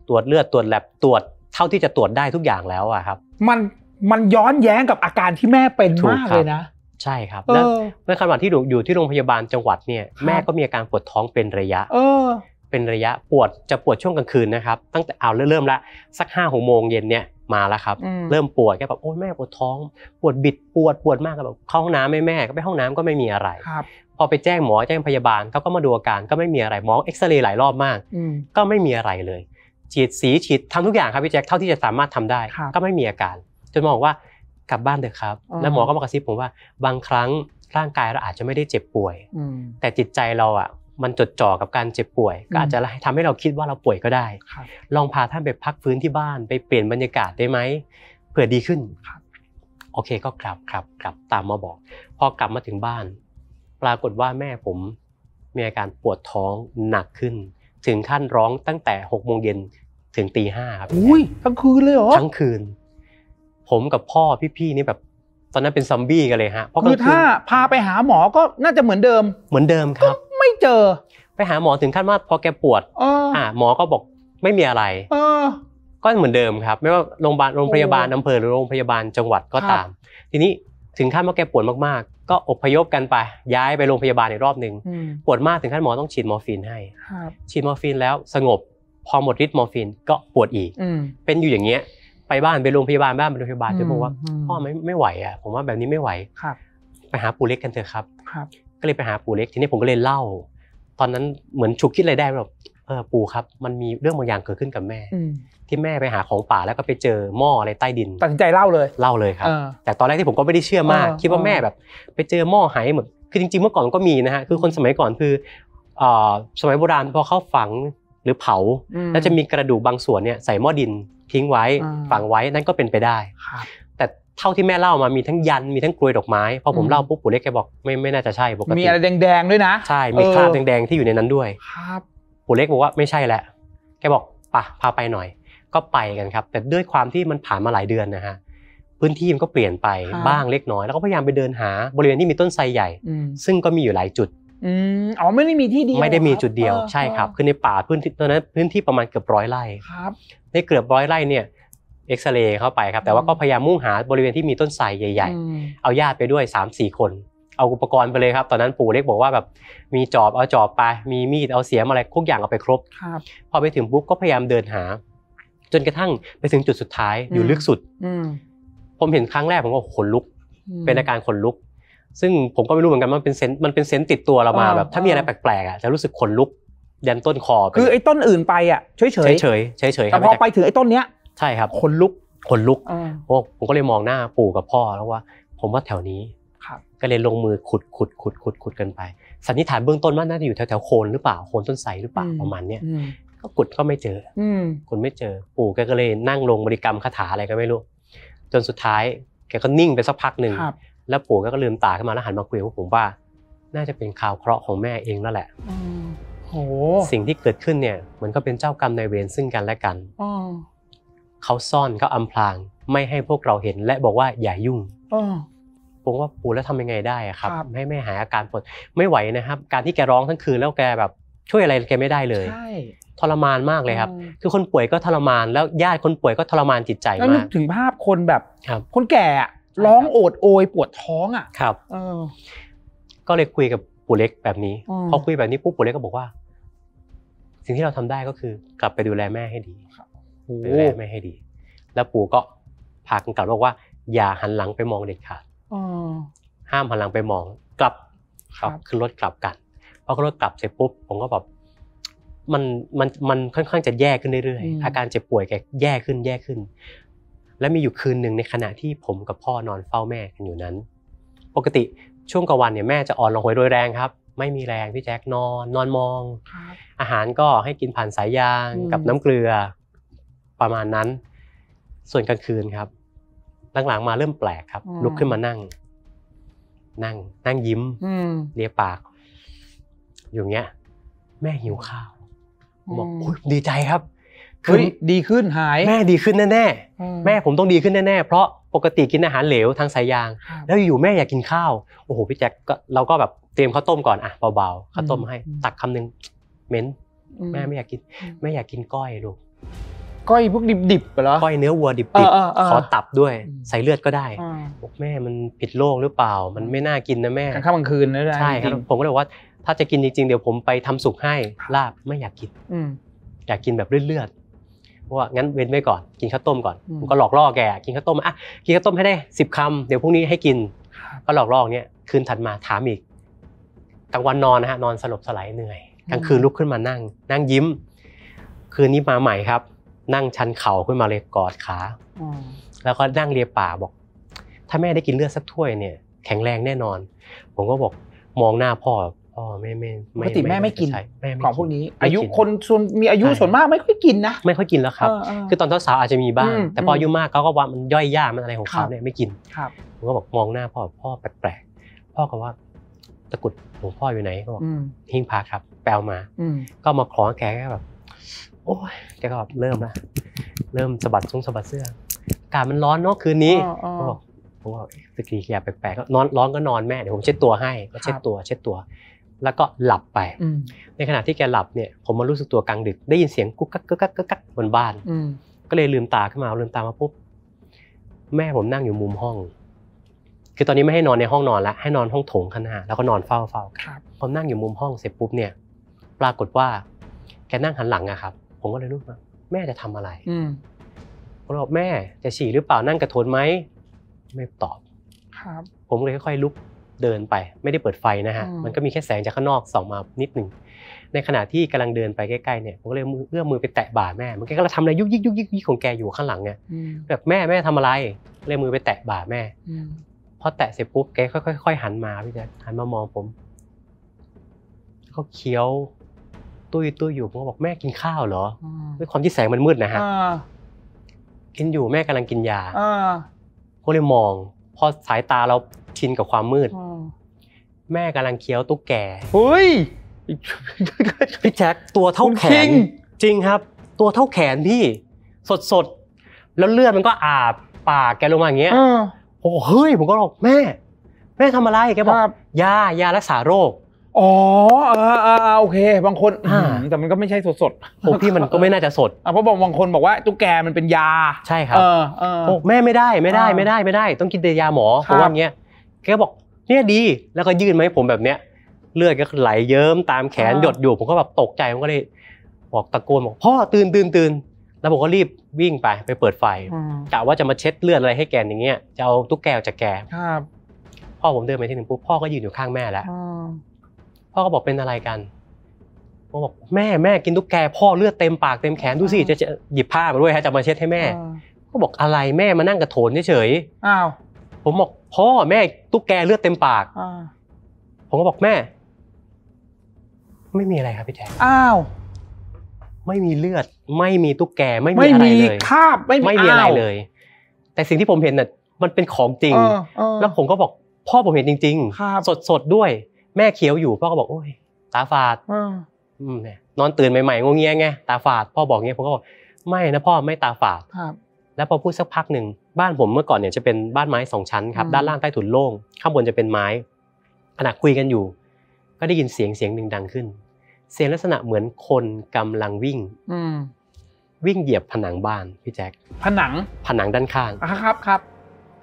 ตรวจเลือดตรวจแลบตรวจเท่าที่จะตรวจได้ทุกอย่างแล้วอะครับมันมันย้อนแย้งกับอาการที่แม่เป็นมากเลยนะใช่ครับแล้วในขณะที่อยู่ที่โรงพยาบาลจังหวัดเนี่ยแม่ก็มีอาการปวดท้องเป็นระยะเป็นระยะปวดจะปวดช่วงกลางคืนนะครับตั้งแต่เอาเริ่มละสักห้าหกโมงเย็นเนี่ยมาแล้วครับเริ่มปวดแกแบบโอ้ยแม่ปวดท้อง ปวดบิดปวดปวดมากแบบเข้าห้องน้ำไม่แม่ก็ไปห้องน้ำก็ไม่มีอะไรพอไปแจ้งหมอแจ้งพยาบาลเขาก็มาดูอาการก็ไม่มีอะไรหมอเอ็กซเรย์หลายรอบมาก ก็ไม่มีอะไรเลยฉีดสีฉีดทำทุกอย่างครับพี่แจ็คเท่าที่จะสามารถทำได้ ก็ไม่มีอาการจนมองว่ากลับบ้านเถอะครับแล้วหมอก็มากระซิบผมว่าบางครั้งร่างกายเราอาจจะไม่ได้เจ็บป่วยแต่จิตใจเราอ่ะมันจดจ่อกับการเจ็บป่วยก็อาจจะทำให้เราคิดว่าเราป่วยก็ได้ลองพาท่านไปพักฟื้นที่บ้าน ไปเปลี่ยนบรรยากาศได้ไหมเผื่อดีขึ้นโอเคก็กลับครับ กลับตามมาบอก พอกลับมาถึงบ้าน ปรากฏว่าแม่ผม มีอาการปวดท้องหนักขึ้น ถึงขั้นร้องตั้งแต่หกโมงเย็นถึงตีห้าครับอุ้ยทั้งคืนเลยเหรอทั้งคืนผมกับพ่อพี่ๆ นี่แบบ ตอนนั้นเป็นซอมบี้กันเลยฮะเพราะคือถ้าพาไปหาหมอก็น่าจะเหมือนเดิม เหมือนเดิมครับ ไม่เจอ ไปหาหมอถึงขั้นว่าพอแกปวดอ่าหมอก็บอกไม่มีอะไรอก็เหมือนเดิมครับไม่ว่าโรงพยาบาลโรงพยาบาลอำเภอหรือโรงพยาบาลจังหวัดก็ตาม ทีนี้ถึงขั้นว่าแกปวดมากๆ ก็อพยพกันไปย้ายไปโรงพยาบาลอีกรอบหนึ่งปวดมากถึงขั้นหมอต้องฉีดมอร์ฟีนให้ฉีดมอร์ฟีนแล้วสงบ พอหมดฤทธิ์มอร์ฟีนก็ปวดอีกเป็นอยู่อย่างเงี้ยไปบ้านไปโรงพยาบาลบ้านไปโรงพยาบาลจอบอกว่าพ่อไม่ไม่ไหวอ่ะผมว่าแบบนี้ไม่ไหวครับ ไปหาปู่เล็กกันเถอะครับ ก็เลยไปหาปู่เล็ก ทีนี้ผมก็เลยเล่า ตอนนั้นเหมือนฉุกคิดอะไรได้แบบเออปู่ครับ มันมีเรื่องบางอย่างเกิดขึ้นกับแม่ที่แม่ไปหาของป่าแล้วก็ไปเจอหม้ออะไรใต้ดินตัดใจเล่าเลยเล่าเลยครับ แต่ตอนแรกที่ผมก็ไม่ได้เชื่อมาก คิดว่าแม่แบบ ไปเจอหม้อหายหมดคือจริงๆ เมื่อก่อนก็มีนะฮะคือคนสมัยก่อนคือสมัยโบราณพอเข้าฝังหรือเผาแล้วจะมีกระดูกบางส่วนเนี่ยใส่หม้อดินทิ้งไว้ฝังไว้นั่นก็เป็นไปได้แต่เท่าที่แม่เล่ามามีทั้งยันมีทั้งกลวยดอกไม้พอผมเล่าปุ๊บปู่เล็กแกบอก ไม่ไม่น่าจะใช่ปกติมีอะไรแดงๆด้วยนะใช่มีคราบแดงๆที่อยู่ในนั้นด้วยครับปู่เล็กบอกว่าไม่ใช่แหละแกบอกปะพาไปหน่อย ก็ไปกันครับ แต่ด้วยความที่มันผ่านมาหลายเดือนนะฮะพื้นที่มันก็เปลี่ยนไปบ้างเล็กน้อย แล้วก็พยายามไปเดินหาบริเวณที่มีต้นไทรใหญ่ ซึ่งก็มีอยู่หลายจุดอืมอ๋อไม่ได้มีที่เดียวไม่ได้มีจุดเดียวใช่ครับคือในป่าพื้นที่ตอนนั้นพื้นที่ประมาณเกือบร้อยไร่ครับในเกือบร้อยไร่เนี่ยเอ็กซเรย์เข้าไปครับ แต่ว่าก็พยายามมุ่งหาบริเวณที่มีต้นไทรใหญ่ ๆ เอาญาติไปด้วย3่คนเอาอุปกรณ์ไปเลยครับ ตอนนั้นปู่เล็กบอกว่าแบบมีจอบเอาจอบไป มีมีดเอาเสียมอะไรทุกอย่างเอาไปครบพอไปถึงปุ๊บก็พยายามเดินหา จนกระทั่งไปถึงจุดสุดท้ายอยู่ลึกสุดผมเห็นครั้งแรกผมก็ขนลุกเป็นอาการขนลุกซึ่งผมก็ไม่รู้เหมือนกันมันเป็นเซนมันเป็นเซนติดตัวเรามาแบบถ้ามีอะไรแปลกๆอ่ะจะรู้สึกขนลุกยันต้นคอคือไอ้ต้นอื่นไปอ่ะเฉยเฉยเฉยเฉยแต่พอไปถึงไอ้ต้นเนี้ยใช่ครับขนลุกขนลุกโอ้ผมก็เลยมองหน้าปู่กับพ่อแล้วว่า ผมว่าแถวนี้ก็เลยลงมือขุดขุดขุดขุดขุดกันไป สันนิษฐานเบื้องต้นว่าน่าจะอยู่แถวแถวโคนหรือเปล่าโคนต้นไทรหรือเปล่าประมาณเนี้ยก็ขุดก็ไม่เจอขุดไม่เจอ ปู่แกก็เลยนั่งลงบริกรรมคาถาอะไรก็ไม่รู้จนสุดท้ายแกก็นิ่งไปสักพักหนึ่งแล้วปู่ก็ลืมตาขึ้นมาแล้วหันมาคุยกับผมว่า น่าจะเป็นข่าวเคราะห์ของแม่เองแล้วแหละสิ่งที่เกิดขึ้นเนี่ยมันก็เป็นเจ้ากรรมนายเวรซึ่งกันและกันเขาซ่อนเขาอำพรางไม่ให้พวกเราเห็นและบอกว่าอย่ายุ่งผมว่าปู่แล้วทำยังไงได้ครับให้แม่หายอาการปวดไม่ไหวนะครับ การที่แกร้องทั้งคืนแล้วแกแบบ ช่วยอะไรแกไม่ได้เลยทรมานมากเลยครับ คือคนป่วยก็ทรมานแล้วญาติคนป่วยก็ทรมานจิตใจมากถึงภาพคนแบบคนแก่ร้องโอดโอยปวดท้องอ่ะครับก็เลยคุยกับปู่เล็กแบบนี้พอคุยแบบนี้ปุ๊บปู่เล็กก็บอกว่า สิ่งที่เราทำได้ก็คือกลับไปดูแลแม่ให้ดีดูแลแม่ให้ดี แล้วปู่ก็พากันกลับบอกว่า อย่าหันหลังไปมองเด็กขาดห้ามหันหลังไปมอง กลับกับขึ้นรถกลับกันพอขึ้นรถกลับเสร็จปุ๊บ ผมก็แบบมันมันมันค่อนข้างจะแย่ขึ้นเรื่อยๆอาการเจ็บป่วยแกแย่ขึ้นแย่ขึ้นและมีอยู่คืนหนึ่งในขณะที่ผมกับพ่อนอนเฝ้าแม่กันอยู่นั้น ปกติช่วงกลางวันเนี่ยแม่จะอ่อนลงหวยโดยแรงครับ ไม่มีแรงพี่แจ๊คนอนนอนมองอาหารก็ให้กินผ่านสายยางกับน้ำเกลือ ประมาณนั้น ส่วนกลางคืนครับหลังๆ มาเริ่มแปลกครับ ลุกขึ้นมานั่ง นั่งนั่งยิ้มเลียปาก อยู่เงี้ย แม่หิวข้าวบอกดีใจครับคือดีขึ้นหายแม่ดีขึ้นแน่แม่ผมต้องดีขึ้นแน่เพราะปกติกินอาหารเหลวทางสายยาง แล้วอยู่แม่อยากกินข้าวโอ้โหพี่แจ็คเราก็แบบเตรียมข้าวต้มก่อนอ่ะเบาๆข้าวต้มให้ ตักคำนึงเม้นแม่ไม่อยากกินแม่อยากกินก้อยลูกก้อยพวกดิบๆเหรอก้อยเนื้อวัวดิบๆขอตับด้วยใส่เลือดก็ได้บอกแม่มันผิดโลกหรือเปล่ามันไม่น่ากินนะแม่ก้างคกลางคืนนะใช่ผมก็เลยว่า ถ้าจะกินจริงๆ เดี๋ยวผมไปทำสุกให้ลาบไม่อยากกินอยากกินแบบเลือดๆพราะว่างั้นเว้นไว้ก่อน กินข้าวต้มก่อนผมก็หลอกล่อแกกินข้าวต้มอ่ะกินข้าวต้มให้ได้สิบคำเดี๋ยวพรุ่งนี้ให้กิน ก็หลอกล่อเนี่ยคืนถัดมาถามอีกกลางวันนอนนะฮะ นอนสลบสลายเหนื่อยกลางคืนลุกขึ้นมานั่ง นั่งยิ้ม คืนนี้มาใหม่ครับ นั่งชันเข่าขึ้นมาเลยกอดขาแล้วก็นั่งเลียป่าบอก ถ้าแม่ได้กินเลือดสักถ้วยเนี่ยแข็งแรงแน่นอน ผมก็บอกมองหน้าพ่อพ่อแม่ไม่ปกติแม่ไม่กินของพวกนี้ อายุคนส่วนมีอายุส่วนมากไม่ค่อยกินนะ ไม่ค่อยกินแล้วครับ คือตอนทสาวอาจจะมีบ้าง แต่พออายุมากเขาก็ว่ามันย่อยยากมันอะไรของเขาเนี่ยไม่กินผมก็บอกมองหน้าพ่อพ่อแปลกๆพ่อก็ว่าตะกุดหลวงพ่ออยู่ไหนก็บอกหิ้งพาครับ แปลมาก็มาขอแกแแบบ โอ้ยแกก็แบบเริ่มละเริ่มสะบัดุ้งสะบัดเสื้ออากาศมันร้อนเนาะคืนนี้ขาบอกผมว่าสกีแกแปลกๆก็ นอนร้อนก็นอนแม่เดี๋ยวผมเช็ดตัวให้ก็เช็ดตัว เช็ดตัวแล้วก็หลับไปในขณะที่แกหลับเนี่ย ผมมารู้สึกตัวกลางดึก ได้ยินเสียงกุ๊กกักกุ๊กกักกุ๊กกักบนบ้านก็เลยลืมตาขึ้นมาลืมตามาปุ๊บแม่ผมนั่งอยู่มุมห้องคือตอนนี้ไม่ให้นอนในห้องนอนละให้นอนห้องโถงข้างหน้าแล้วก็นอนเฝ้าเฝ้าผมนั่งอยู่มุมห้องเสร็จปุ๊บเนี่ย ปรากฏว่าแกนั่งหันหลังอะครับผมก็เลยรู้ว่าแม่จะทำอะไรผมบอกแม่จะฉี่หรือเปล่านั่งกระโถนไหมไม่ตอบ ครับ ผมเลยค่อยๆลุกเดินไปไม่ได้เปิดไฟนะฮะมันก็มีแค่แสงจากข้างนอกส่องมานิดหนึ่งในขณะที่กำลังเดินไปใกล้ๆเนี่ยผมก็เลยเอื้อมมือไปแตะบ่าแม่มันกกกำลังทำอะไรยุกยิกยุกยิกยิกของแกอยู่ข้างหลังเนี่ยแบบแม่แม่ทำอะไรเลยมือไปแตะบ่าแม่พอแตะเสร็จปุ๊บแกค่อยๆหันมาพี่แจ๊คหันมามองผมเขาเคี้ยวตุ้ยตุ้ยอยู่ผมก็บอกแม่กินข้าวเหรอด้วยความที่แสงมันมืดนะฮะกินอยู่แม่กำลังกินยาก็เลยมองพอสายตาเราชินกับความมืดแม่กำลังเคี้ยวตุ๊กแกเฮ้ยพี่แจ็คตัวเท่าแขน จริงครับ ตัวเท่าแขนพี่สดสดแล้วเลือดมันก็อาบปากแกลงมาอย่างเงี้ยโอ้เฮ้ย ผมก็บอกแม่แม่ทำอะไรแกบอกยายารักษาโรค อ๋อเออโอเคบางคนแต่มันก็ไม่ใช่สดสดโอ้พี่มันก็ไม่น่าจะสด เพราะบางคนบอกว่า ตุ๊กแกมันเป็นยา ใช่ครับโอ้แม่ไม่ได้ไม่ได้ไม่ได้ไม่ได้ ต้องกินแต่ยาหมอเพราะว่าเงี้ยแกบอกเนี่ยดีแล้วก็ยื่นมาให้ผมแบบเนี้ยเลือดก็ไหลเยิ้มตามแขนหยดอยู่ ผมก็แบบตกใจผมก็เลยบอกตะโกนบอกพ่อตื่นตื่นตื่นแล้วผมก็รีบวิ่งไปไปเปิดไฟกะว่าจะมาเช็ดเลือดอะไรให้แกอย่างเงี้ยจะเอาตุ๊กแกจากแกครับพ่อผมเดินไปที่หนึ่งปุ๊บพ่อก็ยืนอยู่ข้างแม่แล้วพ่อก็บอกเป็นอะไรกันผมบอกแม่แม่กินตุ๊กแก พ่อเลือดเต็มปากเต็มแขนดูสิจะหยิบผ้ามาด้วยฮะจะมาเช็ดให้แม่ก็บอกอะไรแม่มานั่งกระโถนเฉยอ้าวผมบอกพ่อแม่ตุ๊กแกเลือดเต็มปากผมก็บอกแม่ ไม่มีอะไรครับพี่แจ๊คอ้าวไม่มีเลือด ไม่มีตุ๊กแกไม่มีอะไรเลยคาบไม่มีไม่มีอะไรเลย แต่สิ่งที่ผมเห็นน่ะมันเป็นของจริงแล้วผมก็บอก พ่อผมเห็นจริงๆสดสดด้วย แม่เขียวอยู่พ่อก็บอกโอ้ยตาฝาดนอนตื่นใหม่ๆงงเงี้ยไงตาฝาดพ่อบอกเงี้ยผมก็บอกไม่นะพ่อไม่ตาฝาดแล้วพอพูดสักพักหนึ่งบ้านผมเมื่อก่อนเนี่ยจะเป็นบ้านไม้สองชั้นครับด้านล่างใต้ถุนโล่งข้างบนจะเป็นไม้ขณะคุยกันอยู่ ก็ได้ยินเสียงเสียงหนึ่งดังขึ้น เสียงลักษณะเหมือนคนกำลังวิ่งวิ่งเหยียบผนังบ้านพี่แจ๊คผนังผนังด้านข้างครับครับ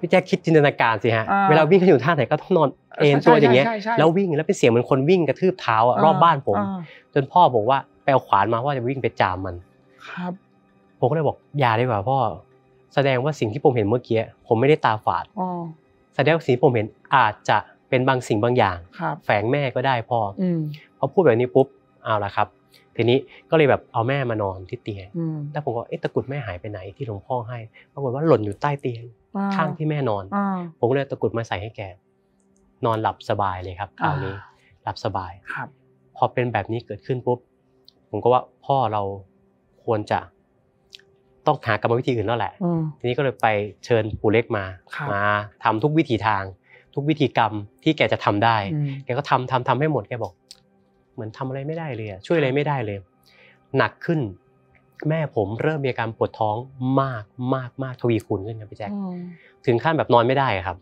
พี่แจ๊คคิดจินตนาการสิฮะเวลาวิ่งเขาอยู่ท่าไหนก็ต้องนอนเอ็นตัวอย่างเงี้ยแล้ววิ่งแล้วเป็นเสียงเหมือนคนวิ่งกระทืบเท้าอะรอบบ้านผม จนพ่อบอกว่าไปเอาขวานมาว่าจะวิ่งไปจามมันครับผมก็เลยบอก อย่าดีกว่าพ่อแสดงว่าสิ่งที่ผมเห็นเมื่อกี้ผมไม่ได้ตาฝาดแสดงว่าสิ่งผมเห็นอาจจะเป็นบางสิ่งบางอย่างแฝงแม่ก็ได้พ่อพอพูดแบบนี้ปุ๊บ เอาละครับ ทีนี้ก็เลยแบบเอาแม่มานอนที่เตียงแล้วผมก็เอ๊ะตะกุดแม่หายไปไหนที่หลวงพ่อให้ปรากฏว่าหล่นอยู่ใต้เตียง ข้างที่แม่นอนผมก็เลยตะกุดมาใส่ให้แกนอนหลับสบายเลยครับคราวนี้หลับสบายครับ พอเป็นแบบนี้เกิดขึ้นปุ๊บ ผมก็ว่าพ่อเราควรจะต้องหากรรมวิธีอื่นแล้วแหละ ทีนี้ก็เลยไปเชิญปู่เล็กมา มา ทำทุกวิถีทาง ทุกวิธีกรรมที่แกจะทำได้ แกก็ทำทำทำให้หมด แกบอก เหมือนทำอะไรไม่ได้เลย ช่วยอะไรไม่ได้เลย หนักขึ้น แม่ผมเริ่มมีอาการปวดท้องมากมากมากทวีคูณขึ้นครับพี่แจ๊คถึงขั้นแบบนอนไม่ได้ครับ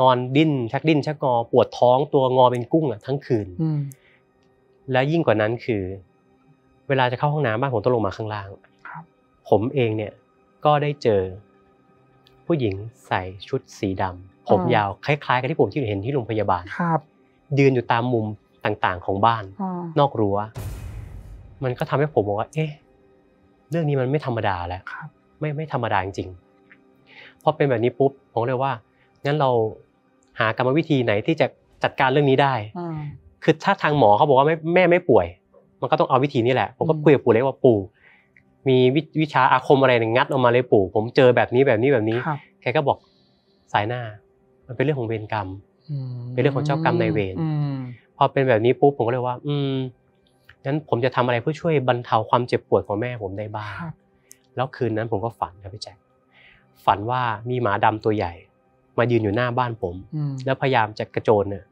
นอนดิ้น ชักดิ้น ชักงอปวดท้องตัวงอเป็นกุ้งอ่ะทั้งคืน และยิ่งกว่านั้นคือ เวลาจะเข้าห้องน้ำบ้านผมต้องลงมาข้างล่างผมเองเนี่ยก็ได้เจอผู้หญิงใส่ชุดสีดำผมยาวคล้ายๆกับที่ผมที่เห็นที่โรงพยาบาลครับยืนอยู่ตามมุมต่างๆของบ้านนอกรั้วมันก็ทำให้ผมบอกว่าเอ๊ะเรื่องนี้มันไม่ธรรมดาแล้วไม่ไม่ธรรมดาจริงๆพอเป็นแบบนี้ปุ๊บผมเลยว่างั้นเราหากรรมวิธีไหนที่จะจัดการเรื่องนี้ได้คือถ้าทางหมอเขาบอกว่าแม่ไม่ป่วย มันก็ต้องเอาวิธีนี้แหละผมก็คุยกับปู่เล็กว่าปู่มีวิชาอาคมอะไรหนึ่งงัด ออกมาเลยปู่ผมเจอแบบนี้แบบนี้แบบนี้แกก็บอกสายหน้า มันเป็นเรื่องของเวรกรรมเป็นเรื่องของเจ้ากรรมในเวรพอเป็นแบบนี้ปุ๊บผมก็เลยว่า อืมงั้นผมจะทำอะไรเพื่อช่วยบรรเทาความเจ็บปวดของแม่ผมได้บ้างแล้วคืนนั้นผมก็ฝันครับพี่แจ๊คฝันว่ามีหมาดำตัวใหญ่ มายืนอยู่หน้าบ้านผม แล้วพยายามจะกระโจนเนี่ย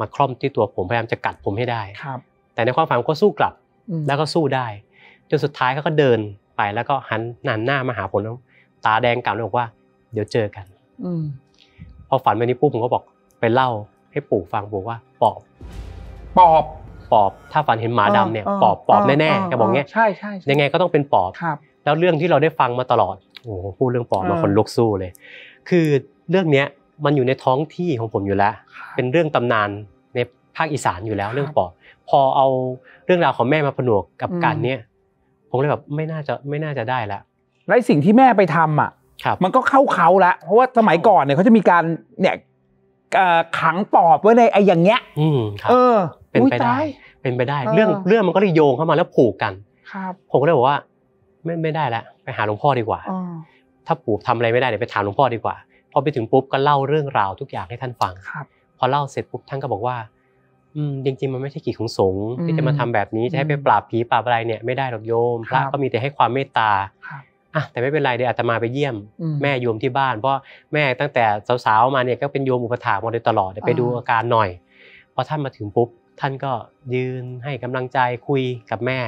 มาคล่อมที่ตัวผมพยายามจะกัดผมให้ได้ ครับ แต่ในความฝันก็สู้กลับ แล้วก็สู้ได้จนสุดท้ายเขาก็เดินไปแล้วก็หันหน้าหน้ามาหาผมตาแดงกล่าวเลยบอกว่า เดี๋ยวเจอกันอพอฝันไปนี้ปุ๊บผมก็บอกไปเล่า ให้ปู่ฟังบอกว่า ปอบปอบปอบ ถ้าฝันเห็นหมาดำเนี่ย ปอบปอบแน่ๆแกบอกงี้ใช่ใช่ยังไงก็ต้องเป็นปอบครับ แล้วเรื่องที่เราได้ฟังมาตลอดโอ้พูดเรื่องปอบมาคนลุกสู้เลย คือเรื่องเนี้ยมันอยู่ในท้องที่ของผมอยู่แล้ว เป็นเรื่องตำนานในภาคอีสานอยู่แล้วเรื่องปอบพอเอาเรื่องราวของแม่มาผนวกกับการเนี้ยผมเลยแบบไม่น่าจะไม่น่าจะได้ละไรสิ่งที่แม่ไปทำอ่ะมันก็เข้าเขาละเพราะว่าสมัยก่อนเนี่ยเขาจะมีการเนี่ยขังปอบไว้ในไอ้อย่างเงี้ยเออ เป็นไปได้ เป็นไปได้ เรื่องเรื่องมันก็เลยโยงเข้ามา แล้วผูกกัน ครับผมก็เลยบอกว่า ไม่ไม่ได้ละไปหาหลวงพ่อดีกว่าถ้าปู่ทำอะไรไม่ได้เดี๋ยวไปถามหลวงพ่อดีกว่าพอไปถึงปุ๊บก็เล่าเรื่องราวทุกอย่างให้ท่านฟังครับ พอเล่าเสร็จปุ๊บท่านก็บอกว่าจริง ๆมันไม่ใช่กิจของสงฆ์ที่จะมาทำแบบนี้จะให้ไปปราบผีปราบอะไรเนี่ยไม่ได้หรอกโยมพระก็มีแต่ให้ความเมตตาอ่ะแต่ไม่เป็นไรเดี๋ยวอาตมาไปเยี่ยม แม่โยมที่บ้านเพราะแม่ตั้งแต่สาวๆมาเนี่ยก็เป็นโยมอุปถัมภ์มาโดยตลอดเดี๋ยวไปดูอาการหน่อยพอท่านมาถึงปุ๊บท่านก็ยืนให้กำลังใจคุยกับแม่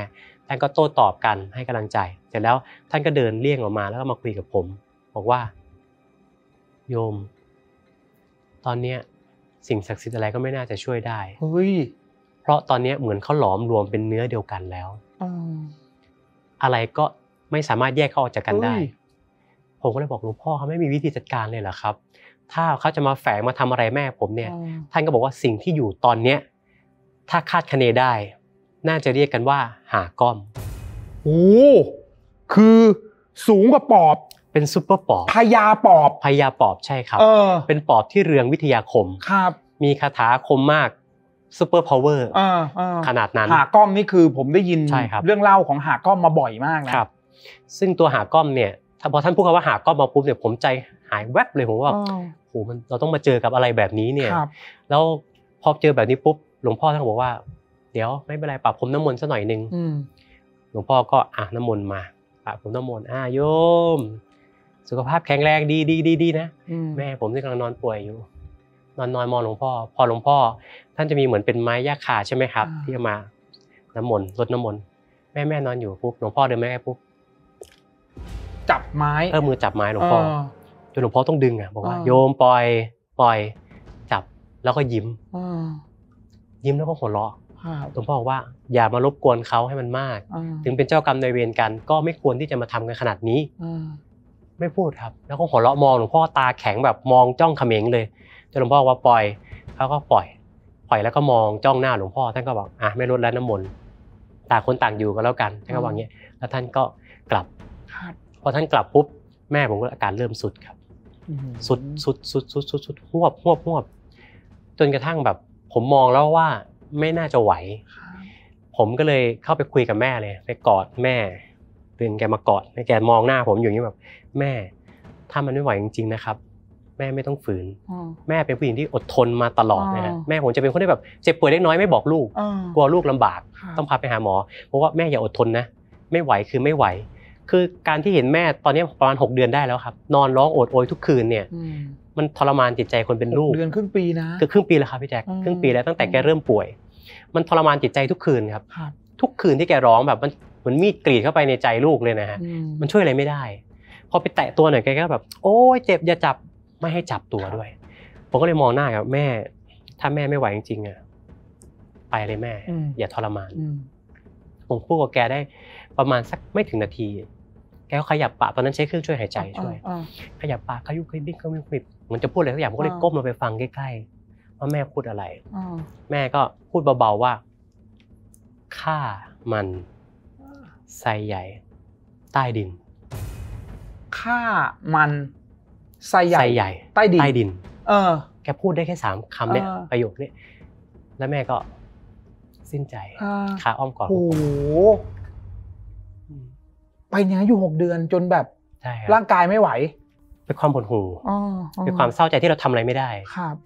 ท่านก็โต้ตอบกันให้กำลังใจเสร็จแล้วท่านก็เดินเลี่ยงออกมา แล้วก็มาคุยกับผม บอกว่า โยม ตอนเนี้ยสิ่งศักดิ์สิทธิ์อะไรก็ไม่น่าจะช่วยได้เฮ้ยเพราะตอนนี้เหมือนเขาหลอมรวมเป็นเนื้อเดียวกันแล้วอะไรก็ไม่สามารถแยกเขาออกจากกันได้ ผมก็เลยบอกหลวงพ่อเขาไม่มีวิธีจัดการเลยเหรอครับ ถ้าเขาจะมาแฝงมาทำอะไรแม่ผมเนี่ย ท่านก็บอกว่าสิ่งที่อยู่ตอนเนี้ยถ้าคาดคะเนได้ น่าจะเรียกกันว่าหาก้อมโอ้ คือสูงกว่าปอบเป็นซูเปอร์ปอบพญาปอบพญาปอบใช่ครับ เออเป็นปอบที่เรืองวิทยาคมครับ มีคาถาคมมากซูเปอร์พาวเวอร์ขนาดนั้นหาก้อมนี่คือผมได้ยินเรื่องเล่าของหาก้อมมาบ่อยมากนะครับ ซึ่งตัวหาก้อมเนี่ยพอท่านพูดคำว่าหาก้อมมาปุ๊บเนี่ย ผมใจหายแวบเลยผมว่าโหมันเราต้องมาเจอกับอะไรแบบนี้เนี่ยแล้วพอเจอแบบนี้ปุ๊บหลวงพ่อท่านบอกว่า เดี๋ยว ไม่เป็นไรปะผมน้ำมนต์ซะหน่อยนึงหลวงพ่อก็อ่ะน้ำมนต์มาปะผมน้ำมนต์อ่ะโยมสุขภาพแข็งแรงดีดีดีดีนะแม่ผมนี่กำลังนอนป่วยอยู่ นอนนอนมองหลวงพ่อ พอหลวงพ่อ ท่านจะมีเหมือนเป็นไม้ยาขาใช่ไหมครับ ที่มา น้ำมนต์ลดน้ำมนต์แม่แม่นอนอยู่ปุ๊บหลวงพ่อเดินแม่ปุ๊บจับไม้เออมือจับไม้หลวงพ่อจนหลวงพ่อต้องดึงอ่ะ บอกว่าโยมปล่อย ปล่อย จับแล้วก็ยิ้มยิ้มแล้วก็หัวเราะหลวงพ่อบอกว่าอย่ามารบกวนเขาให้มันมากถึงเป็นเจ้ากรรมนายเวรกัน ก็ไม่ควรที่จะมาทำกันขนาดนี้ไม่พูดครับ แล้วก็หัวเราะมองหลวงพ่อตาแข็งแบบมองจ้องเขม็งเลยจนหลวงพ่อว่าปล่อยเขาก็ปล่อย ปล่อยแล้วก็มองจ้องหน้าหลวงพ่อท่านก็บอกอ่ะไม่ลดแล้วน้ำมนต์ต่างคนต่างอยู่ก็แล้วกันท่านก็บออกย่างนี้แล้วท่านก็กลับพอท่านกลับปุ๊บแม่ผมก็อาการเริ่มสุดครับสุดสุดสุดสุดสุดสุดหวบหวบหวบจนกระทั่งแบบ ผมมองแล้วว่าไม่น่าจะไหวผมก็เลยเข้าไปคุยกับแม่เลยไปกอดแม่ตื่นแกมากอดแกมองหน้าผมอยู่อย่างนี้แบบแม่ถ้ามันไม่ไหวจริงๆนะครับ แม่ไม่ต้องฝืนแม่เป็นผู้หญิงที่อดทนมาตลอดนะฮะแม่ผมจะเป็นคนที่แบบเจ็บป่วยเล็กน้อยไม่บอกลูกกลัวลูกลำบากต้องพาไปหาหมอ เพราะว่าแม่อย่าอดทนนะไม่ไหวคือไม่ไหว คือการที่เห็นแม่ตอนนี้ประมาณ6 เดือนได้แล้วครับ นอนร้องโอดโอยทุกคืนเนี่ยมันทรมานจิตใจคนเป็นลูกเดือนครึ่งปีนะคือครึ่งปีแล้วครับพี่แจ็คครึ่งปีแล้วตั้งแต่แกเริ่มป่วย มันทรมานจิตใจทุกคืนครับทุกคืนที่แกร้องแบบมันมันมีดกรีดเข้าไปในใจลูกเลยนะฮะ มันช่วยอะไรไม่ได้ พอไปแตะตัวหน่อยแกก็แบบ โอ้ยเจ็บอย่าจับไม่ให้จับตัวด้วย ผมก็เลยมองหน้ากับ แม่ ถ้าแม่ไม่ไหวจริงๆอ่ะไปเลยแม่ อย่าทรมานผมพูดกับแกได้ประมาณสักไม่ถึงนาที แกก็ขยับปาก ตอนนั้นใช้เครื่องช่วยหายใจช่วย ขยับปากขยุกขยิบขยุกขยิบมันจะพูดอะไรสักอย่างผมก็เลยก้มลงไปฟังใกล้ๆว่าแม่พูดอะไรแม่ก็พูดเบาๆว่าฆ่ามันไซใหญ่ ใต้ดินฆ่ามันไซใหญ่ใหญใต้ดินใต้ดิน เออ แกพูดได้แค่สามคำเนี่ย ประโยคนี้แล้วแม่ก็สิ้นใจขาอ้อมกอดโอ้โหไปเนี้ยอยู่หกเดือนจนแบบร่างกายไม่ไหว เป็นความปวดหูเป็นความเศร้าใจที่เราทำอะไรไม่ได้ครับ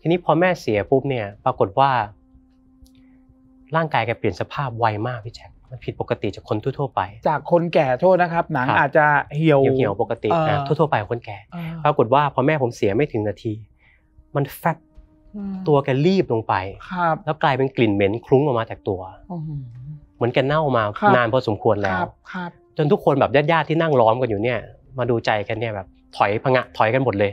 ทีนี้พอแม่เสียปุ๊บเนี่ย ปรากฏว่า ร่างกายแกเปลี่ยนสภาพไวมากพี่แจ็คมันผิดปกติจากคนทั่ว ๆ ไป จากคนแก่โทษนะครับหนังอาจจะเหี่ยวเหี่ยวปกตินะทั่วๆไปคนแก่ปรากฏว่าพอแม่ผมเสียไม่ถึงนาที มันแฟบตัวแกรีบลงไปแล้วกลายเป็นกลิ่นเหม็นคลุ้งออกมาจากตัวเหมือนแกเน่ามานานพอสมควรแล้วจนทุกคนแบบญาติๆที่นั่งล้อมกันอยู่เนี่ย มาดูใจกันเนี่ยแบบถอยพงะ ถอยกันหมดเลย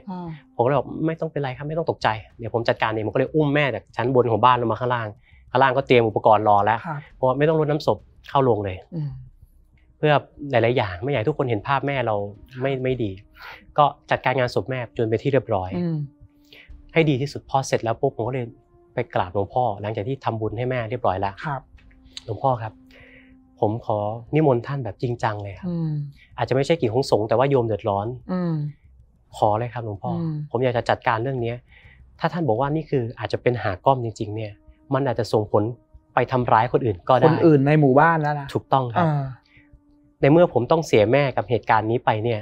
ผมก็เลยบอกไม่ต้องเป็นไรครับไม่ต้องตกใจเดี๋ยวผมจัดการเองผมก็เลยอุ้มแม่จากชั้นบนของบ้านลงมาข้างล่าง ข้างล่างก็เตรียมอุปกรณ์รอแล้ว เพราะไม่ต้องรดน้ำศพเข้าโรงเลยเพื่อหลาย ๆ อย่าง ไม่อยากทุกคนเห็นภาพแม่เราไม่ไม่ดี ก็จัดการงานศพแม่จนไปที่เรียบร้อยให้ดีที่สุดพอเสร็จแล้วปุ๊บผมก็เลยไปกราบหลวงพ่อ หลังจากที่ทำบุญให้แม่เรียบร้อยแล้วหลวงพ่อครับ ผมขอนิมนต์ท่านแบบจริงจังเลยครับอาจจะไม่ใช่กี่ของสงแต่ว่าโยมเดือดร้อนอขอเลยครับหลวงพ่อผมอยากจะจัดการเรื่องเนี้ย ถ้าท่านบอกว่านี่คือ อาจจะเป็นหาก้อมจริง ๆ เนี่ย มันอาจจะส่งผลไปทำร้ายคนอื่น ก็ได้ คนอื่นในหมู่บ้านแล้วล่ะ ถูกต้องครับ ในเมื่อผมต้องเสียแม่กับเหตุการณ์นี้ไปเนี่ย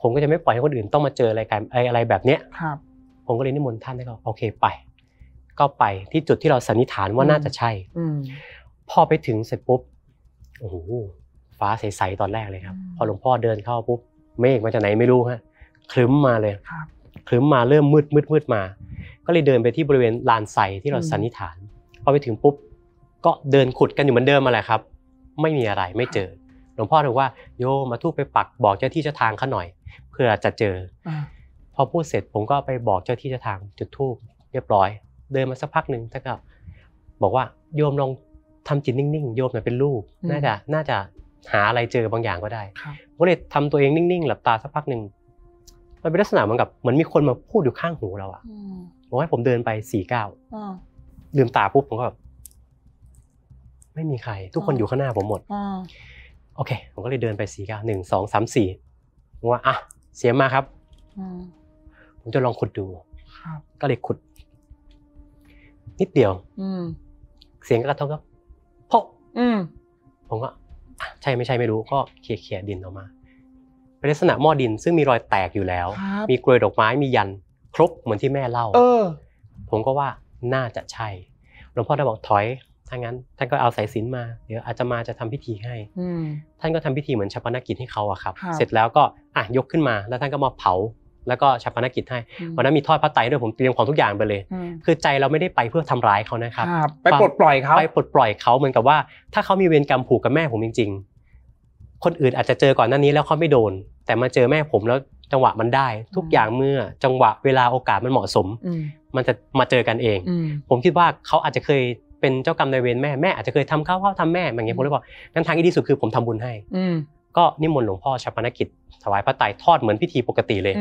ผมก็จะไม่ปล่อยให้คนอื่นต้องมาเจออะไรกันอะไรแบบเนี้ย ครับ ผมก็เลยนิมนต์ท่านให้เขาโอเคไป ก็ไปที่จุดที่เราสันนิษฐานว่าน่าจะใช่อพอไปถึงเสร็จปุ๊บ โอ้โห ฟ้าใสๆตอนแรกเลยครับ พอหลวงพ่อเดินเข้าปุ๊บเมฆมาจากไหนไม่รู้ฮะ คลึ้มมาเลยคลึ้มมาเริ่มมืดมืดมืดมา ก็เลยเดินไปที่บริเวณลานใสที่เราสันนิษฐานพอไปถึงปุ๊บก็เดินขุดกันอยู่เหมือนเดิมมาแหละครับ ไม่มีอะไรไม่เจอหลวงพ่อถึงว่าโยมาทูบไปปัก บอกเจ้าที่เจ้าทางเขาหน่อยเผื่อจะเจอพอพูดเสร็จผมก็ไปบอกเจ้าที่เจ้าทางจุดทูบเรียบร้อย เดินมาสักพักหนึ่งท่านก็บอกว่าโยมลองทำจิตนิ่ง ๆ โยมเป็นลูกน่าจะน่าจะหาอะไรเจอบางอย่างก็ได้ผมเลยทำตัวเองนิ่งๆหลับตาสักพักหนึ่งมันเป็นลักษณะเหมือนกับเหมือนมีคนมาพูดอยู่ข้างหูเราอะบอกให้ผมเดินไปสี่เก้าลืมตาปุ๊บผมก็แบบไม่มีใคร ทุกคนอยู่ข้างหน้าผมหมดโอเคผมก็เลยเดินไปสี่เก้าหนึ่งสองสามสี่ผมว่า อ่ะ เสียมาครับผมจะลองขุดดูก็เลยขุด นิดเดียวเสียงก็กระทบก็พะผมก็ใช่ไม่ใช่ไม่รู้ก็เขี่ยเขี่ยดินออกมา เป็นลักษณะหม้อดิน ซึ่งมีรอยแตกอยู่แล้ว มีกลวยดอกไม้มียัน ครบเหมือนที่แม่เล่าผมก็ว่าน่าจะใช่ หลวงพ่อท่านบอกถอย ถ้างั้น ท่านก็เอาสายสินมา เดี๋ยวอาจจะมาจะทำพิธีให้ท่านก็ทำพิธีเหมือนชาปนกิจให้เขาอะครับ เสร็จแล้วก็อ่ะยกขึ้นมา แล้วท่านก็มาเผา แล้วก็ชาปนกิจให้วันนั้นมีทอดพระไตรด้วยผมเตรียมของทุกอย่างไปเลย คือใจเราไม่ได้ไปเพื่อทำร้ายเขานะครับ ไปปลดปล่อยเขาไปปลดปล่อยเขาเหมือนกับว่า ถ้าเขามีเวรกรรมผูกกับแม่ผมจริงๆคนอื่นอาจจะเจอก่อนหน้านี้แล้วเขาไม่โดน แต่มาเจอแม่ผมแล้วจังหวะมันได้ทุกอย่างเมื่อจังหวะเวลาโอกาสมันเหมาะสมมันจะมาเจอกันเอง ผมคิดว่าเขาอาจจะเคยเป็นเจ้ากรรมนายเวรแม่แม่อาจจะเคยทำข้าวพ่อทำแม่อย่างเงี้ยผมเลยบอกงั้นทางที่ดีสุดคือผมทำบุญให้ก็นิมนต์หลวงพ่อชาปนกิจถวายพระไตรทอดเหมือนพิธีปกติเลย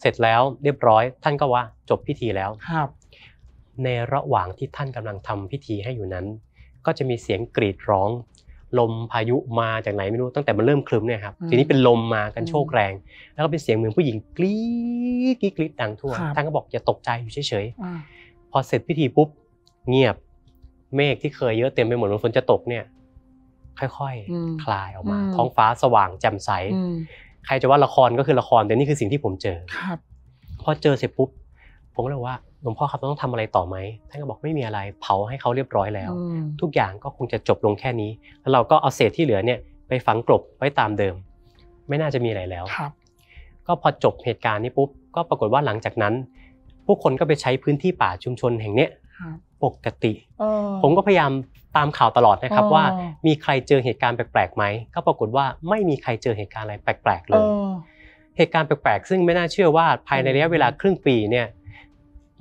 เสร็จแล้วเรียบร้อย ท่านก็ว่า จบพิธีแล้วครับ ในระหว่างที่ท่านกำลังทำพิธีให้อยู่นั้น ก็จะมีเสียงกรีดร้องลมพายุมาจากไหนไม่รู้ตั้งแต่มันเริ่มคลึมเนี่ยครับทีนี้เป็นลมมากันโชกแรง แล้วก็เป็นเสียงเหมือนผู้หญิงกรี๊ดกรี๊ดดังทั่วท่านก็บอกอย่าตกใจอยู่เฉยๆพอเสร็จพิธีปุ๊บเงียบเมฆที่เคยเยอะเต็มไปหมดฝนจะตกเนี่ย ค่อยๆคลายออกมา ท้องฟ้าสว่างแจ่มใสใครจะว่าละครก็คือละครแต่นี่คือสิ่งที่ผมเจอครับพอเจอเสร็จปุ๊บผมก็เลยว่าหลวงพ่อครับต้องทำอะไรต่อไหมท่านก็บอกไม่มีอะไรเผาให้เขาเรียบร้อยแล้ว ทุกอย่างก็คงจะจบลงแค่นี้แล้วเราก็เอาเศษที่เหลือเนี่ยไปฝังกลบไว้ตามเดิม ไม่น่าจะมีอะไรแล้วครับ ก็พอจบเหตุการณ์นี้ปุ๊บก็ปรากฏว่าหลังจากนั้น ผู้คนก็ไปใช้พื้นที่ป่าชุมชนแห่งเนี้ยปกติผมก็พยายามตามข่าวตลอดนะครับว่ามีใครเจอเหตุการณ์แปลกๆไหมก็ปรากฏว่าไม่มีใครเจอเหตุการณ์อะไรแปลกๆ เลยเหตุการณ์แปลกๆ ซึ่งไม่น่าเชื่อว่าภายในระยะเวลาครึ่งปีเนี่ย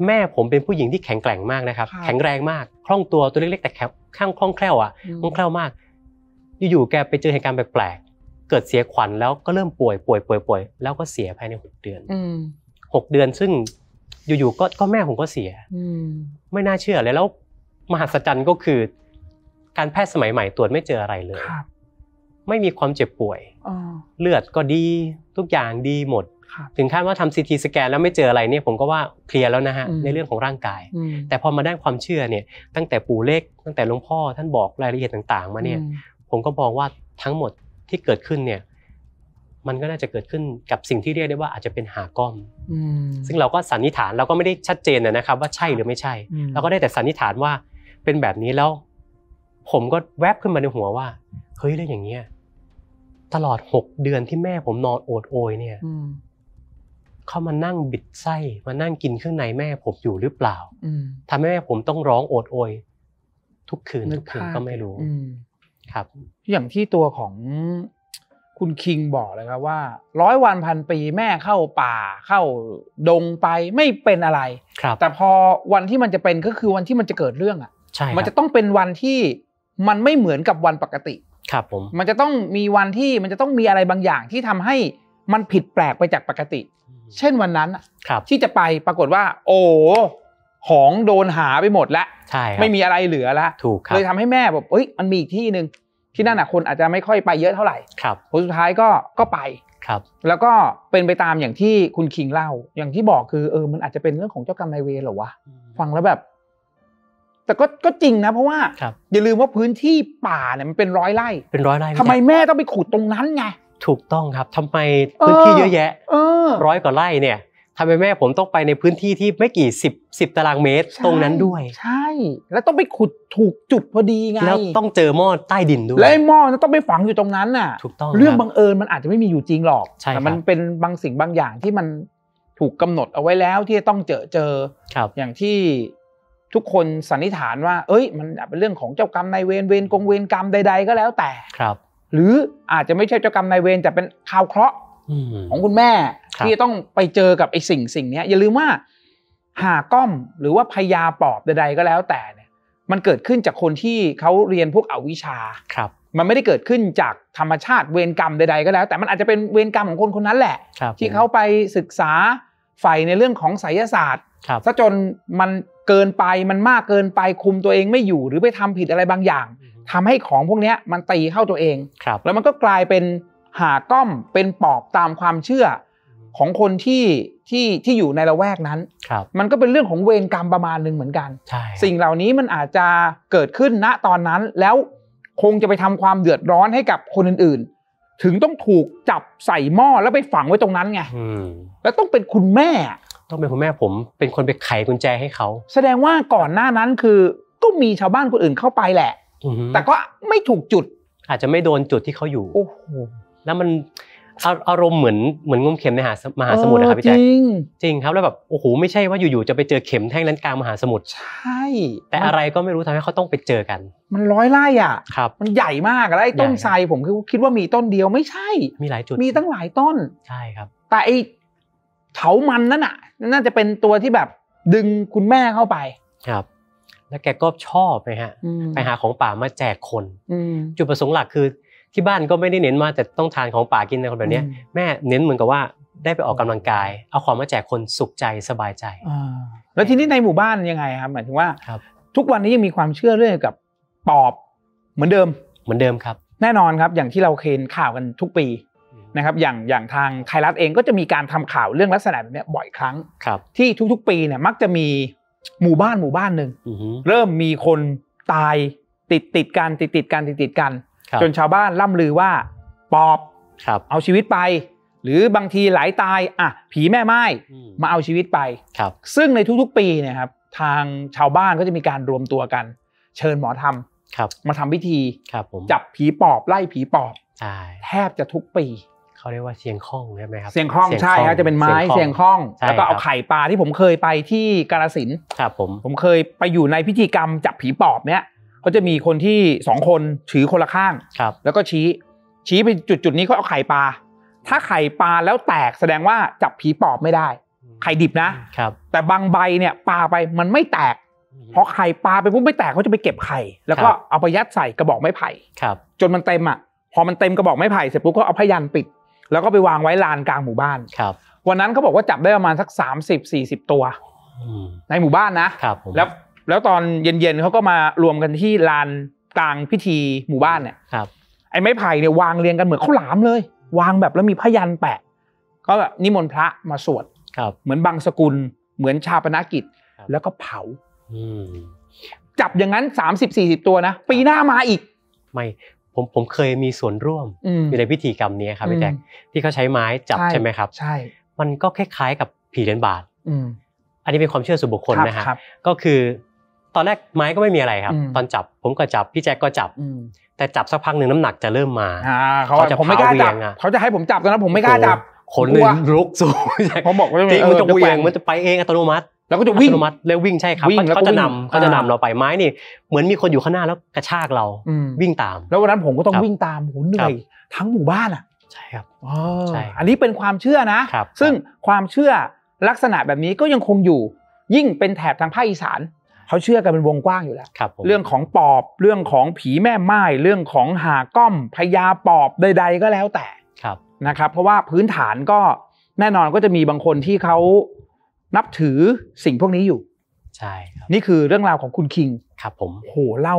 แม่ผมเป็นผู้หญิงที่แข็งแกร่งมากนะครับ แข็งแรงมากคล่องตัวตัวเล็ก ๆ แต่แข็งคล่องแคล่วอ่ะคล่องแคล่วมากอยู่ๆแกไปเจอเหตุการณ์แปลกๆเกิดเสียขวัญแล้วก็เริ่มป่วยป่วยป่วยป่วยแล้วก็เสียภายในหกเดือนหกเดือนซึ่งอยู่ๆก็ก็แม่ผมก็เสียไม่น่าเชื่อเลย แล้วมหัศจรรย์ก็คือการแพทย์สมัยใหม่ตรวจไม่เจออะไรเลยไม่มีความเจ็บป่วยเลือดก็ดีทุกอย่างดีหมดถึงขั้นว่าทำซีทีสแกนแล้วไม่เจออะไรเนี่ยผมก็ว่าเคลียร์แล้วนะฮะ ในเรื่องของร่างกาย แต่พอมาด้านความเชื่อเนี่ย ตั้งแต่ปู่เล็กตั้งแต่หลวงพ่อท่านบอกรายละเอียดต่างๆ มาเนี่ย ผมก็มองว่าทั้งหมดที่เกิดขึ้นเนี่ย มันก็น่าจะเกิดขึ้นกับสิ่งที่เรียกได้ว่าอาจจะเป็นหาก้อมซึ่งเราก็สันนิษฐานเราก็ไม่ได้ชัดเจนนะครับ ว่าใช่หรือไม่ใช่เราก็ได้แต่สันนิษฐานว่าเป็นแบบนี้แล้วผมก็แวบขึ้นมาในหัวว่าเฮ้ยเรื่อย่างเงี้ยตลอดหกเดือนที่แม่ผมนอนโอดโอย เนี่ยเขามานั่งบิดไส้มานั่งกินเครื่องในแม่ผมอยู่หรือเปล่าทำให้แม่ผมต้องร้องโอดโอย ทุกคืนทุกคืนก็ไม่รู้ครับอย่างที่ตัวของ คุณคิงบอกเลยครับว่าร้อยวันพันปีแม่เข้าป่า เข้าดงไปไม่เป็นอะไรรแต่พอวันที่มันจะเป็นก็คือวันที่มันจะเกิดเรื่องอ่ะมันจะต้องเป็นวันที่มันไม่เหมือนกับวันปกติ ครับ ผม มันจะต้องมีวันที่มันจะต้องมีอะไรบางอย่าง ที่ทำให้มันผิดแปลกไปจากปกติเช่นวันนั้นที่จะไปปรากฏว่า โอ้ของโดนหาไปหมดแล้วใช่ไม่มีอะไรเหลือแล้วถูกเลยทำให้แม่แบบเอ้ยมันมีอีกที่หนึ่งที่นั่นอ่ะคนอาจจะไม่ค่อยไปเยอะเท่าไหร่ครับผลสุดท้ายก็ก็ไปครับ แล้วก็เป็นไปตามอย่างที่คุณคิงเล่าอย่างที่บอกคือ เออมันอาจจะเป็นเรื่องของเจ้ากรรมนายเวรหรอวะฟังแล้วแบบ แต่ก็ก็จริงนะเพราะว่าอย่าลืมว่าพื้นที่ป่าเนี่ยมันเป็นร้อยไร่ เป็นร้อยไร่ทำไมแม่ต้องไปขุดตรงนั้นไงถูกต้องครับทำไมพื้นที่เยอะแยะร้อยกว่าไร่เนี่ยทำไมแม่ผมต้องไปในพื้นที่ที่ไม่กี่สิบสิบตารางเมตร ตรงนั้นด้วย ใช่ แล้วต้องไปขุดถูกจุดพอดีไงแล้วต้องเจอหม้อใต้ดินด้วยแล้วหม้อนั้นต้องไปฝังอยู่ตรงนั้นน่ะถูกต้องเรื่องบังเอิญมันอาจจะไม่มีอยู่จริงหรอกแต่มันเป็นบางสิ่งบางอย่างที่มันถูกกำหนดเอาไว้แล้ว ที่จะต้องเจอเจอครับอย่างที่ทุกคนสันนิษฐานว่าเอ้ย มันเป็นเรื่องของเจ้ากรรมนายเวรเวรกงเวรกรรมใดๆก็แล้วแต่ครับหรืออาจจะไม่ใช่เจ้ากรรมนายเวรแต่เป็นข่าวเคราะห์ของคุณแม่ ที่ต้องไปเจอกับไอ้สิ่งสิ่งนี้อย่าลืมว่าหาก้อมหรือว่าพยาปอบใดๆก็แล้ว แต่เนี่ย มันเกิดขึ้นจากคนที่เขาเรียนพวกอวิชชาครับ มันไม่ได้เกิดขึ้นจากธรรมชาติเวรกรรมใดๆ ก็แล้ว แต่ มันอาจจะเป็นเวรกรรมของคนคนนั้นแหละที่เขาไปศึกษาใฝ่ในเรื่องของไสยศาสตร์ซะจนมันเกินไปมันมากเกินไปคุมตัวเองไม่อยู่หรือไปทำผิดอะไรบางอย่างทำให้ของพวกนี้มันตีเข้าตัวเองครับแล้วมันก็กลายเป็นหาก้อมเป็นปอบตามความเชื่อของคนที่ที่ที่อยู่ในละแวกนั้น มันก็เป็นเรื่องของเวรกรรมประมาณหนึ่งเหมือนกัน สิ่งเหล่านี้มันอาจจะเกิดขึ้นณตอนนั้น แล้วคงจะไปทำความเดือดร้อนให้กับคนอื่นๆ ถึงต้องถูกจับใส่หม้อแล้วไปฝังไว้ตรงนั้นไงแล้วต้องเป็นคุณแม่ ต้องเป็นคุณแม่ผม เป็นคนไปไขกุญแจให้เขา แสดงว่าก่อนหน้านั้นคือก็มีชาวบ้านคนอื่นเข้าไปแหละแต่ก็ไม่ถูกจุด อาจจะไม่โดนจุดที่เขาอยู่โอ้โหแล้วมันอารมณ์เหมือนเหมือนงมเข็มในหามหาสมุทรนะครับพี่แจ๊คจริงครับแล้วแบบโอ้โหไม่ใช่ว่าอยู่ๆจะไปเจอเข็มแท่งนั้นกลางมหาสมุทรใช่ แต่อะไรก็ไม่รู้ทำให้เขาต้องไปเจอกัน มันร้อยไร่อ่ะครับมันใหญ่มากแล้วไอ้ต้นไทรผมคือคิดว่ามีต้นเดียวไม่ใช่ มีหลายจุดมีตั้งหลายต้น ใช่ครับ แต่ไอ้เถามันนั่นอ่ะน่าจะเป็นตัวที่แบบดึงคุณแม่เข้าไป ครับแล้วแกก็ชอบไปฮะไปหาของป่ามาแจกคนจุดประสงค์หลักคือ ที่บ้านก็ไม่ได้เน้นมาแต่ต้องทานของป่ากินในคนแบบนี้แม่เน้นเหมือนกับว่าได้ไปออกกำลังกาย เอาของมาแจกคนสุขใจสบายใจแล้วทีนี้ในหมู่บ้านยังไงครับหมายถึงว่า ทุกวันนี้ยังมีความเชื่อเรื่องกับปอบเหมือนเดิมเหมือนเดิมครับ แน่นอนครับ อย่างที่เราเคนข่าวกันทุกปีนะครับ อย่างอย่างทางไทยรัฐเองก็จะมีการทำข่าวเรื่องลักษณะแบบนี้บ่อยครั้งที่ทุกๆปีเนี่ยมักจะมีหมู่บ้านหมู่บ้านหนึ่ง เริ่มมีคนตายติดติดกันติดติดกันติดติดกันจนชาวบ้านล่ำลือว่าปอบเอาชีวิตไป หรือบางทีหลายตายอ่ะ ผีแม่ไม้มาเอาชีวิตไปครับ ซึ่งในทุกๆปีเนี่ยครับ ทางชาวบ้านก็จะมีการรวมตัวกัน เชิญหมอทำครับ มาทำพิธีครับจับผีปอบไล่ผีปอบ แทบจะทุกปีเขาเรียกว่าเชียงคล้องใช่ไหมครับเชียงคล้องใช่ครับจะเป็นไม้เชียงคล้องแล้วก็เอาไข่ปลาที่ผมเคยไปที่กาลสินครับผมผมเคยไปอยู่ในพิธีกรรมจับผีปอบเนี้ยเขาจะมีคนที่สองคนถือคนละข้างครับแล้วก็ชี้ชี้ไปจุดจุดนี้เขาเอาไข่ปลา ถ้าไข่ปลาแล้วแตกแสดงว่าจับผีปอบไม่ได้ไข่ดิบนะครับ แต่บางใบเนี่ยปลาไปมันไม่แตกเพราะไข่ปลาไปปุ๊บไม่แตกเขาจะไปเก็บไข่แล้วก็เอาไปยัดใส่กระบอกไม้ไผ่จนมันเต็มอ่ะพอมันเต็มกระบอกไม้ไผ่เสร็จปุ๊บก็เอาพยันปิดแล้วก็ไปวางไว้ลานกลางหมู่บ้าน ครับ วันนั้นเขาบอกว่าจับได้ประมาณสักสามสิบสี่สิบตัวในหมู่บ้านนะ ครับ แล้ว แล้วตอนเย็นๆเขาก็มารวมกันที่ลานกลางพิธีหมู่บ้านเนี่ย ครับ ไอ้ไม้ไผ่เนี่ยวางเรียงกันเหมือนข้าวหลามเลย วางแบบแล้วมีพยันแปะ ก็แบบนิมนต์พระมาสวด ครับ เหมือนบางสกุล เหมือนชาปนกิจ แล้วก็เผาจับอย่างนั้นสามสิบสี่สิบตัวนะ ปีหน้ามาอีกไม่ผมผมเคยมีส่วนร่วมอยู่ในพิธีกรรมนี้ครับพี่แจ๊คที่เขาใช้ไม้จับใช่ไหมครับ ใช่ มันก็คล้ายๆกับผีเลนบาทอันนี้เป็นความเชื่อส่วนบุคคลนะฮะก็คือ ตอนแรกไม้ก็ไม่มีอะไรครับ ตอนจับผมก็จับพี่แจ๊คก็จับแต่จับสักพักหนึ่งน้ำหนักจะเริ่มมาเขาจะผมไม่กล้าจับเขาจะให้ผมจับตอนนั้นผมไม่กล้าจับขนหนึ่งลุกสูงผมบอกว่ามันจะแหว่งมันจะไปเองอัตโนมัติแล้วก็จะวิ่งอัตโนมัติแล้ววิ่งใช่ครับวิ่งแล้วเขาจะนำเขาจะนำเราไปไม้นี่ เหมือนมีคนอยู่ข้างหน้าแล้วกระชากเราวิ่งตามแล้ววันนั้นผมก็ต้องวิ่งตาม่นเหนื่อยทั้งหมู่บ้านอ่ะใช่ครับใช่อันนี้เป็นความเชื่อนะ ซึ่งความเชื่อลักษณะแบบนี้ก็ยังคงอยู่ ยิ่งเป็นแถบทางภาคอีสานเขาเชื่อกันเป็นวงกว้างอยู่แล้วเรื่องของปอบเรื่องของผีแม่ไม้เรื่องของหาก้อมพญาปอบใด ๆ ก็แล้วแต่นะครับ เพราะว่าพื้นฐานก็แน่นอนก็จะมีบางคนที่เขานับถือสิ่งพวกนี้อยู่ ใช่ครับ นี่คือเรื่องราวของคุณคิง ครับผมโหเล่า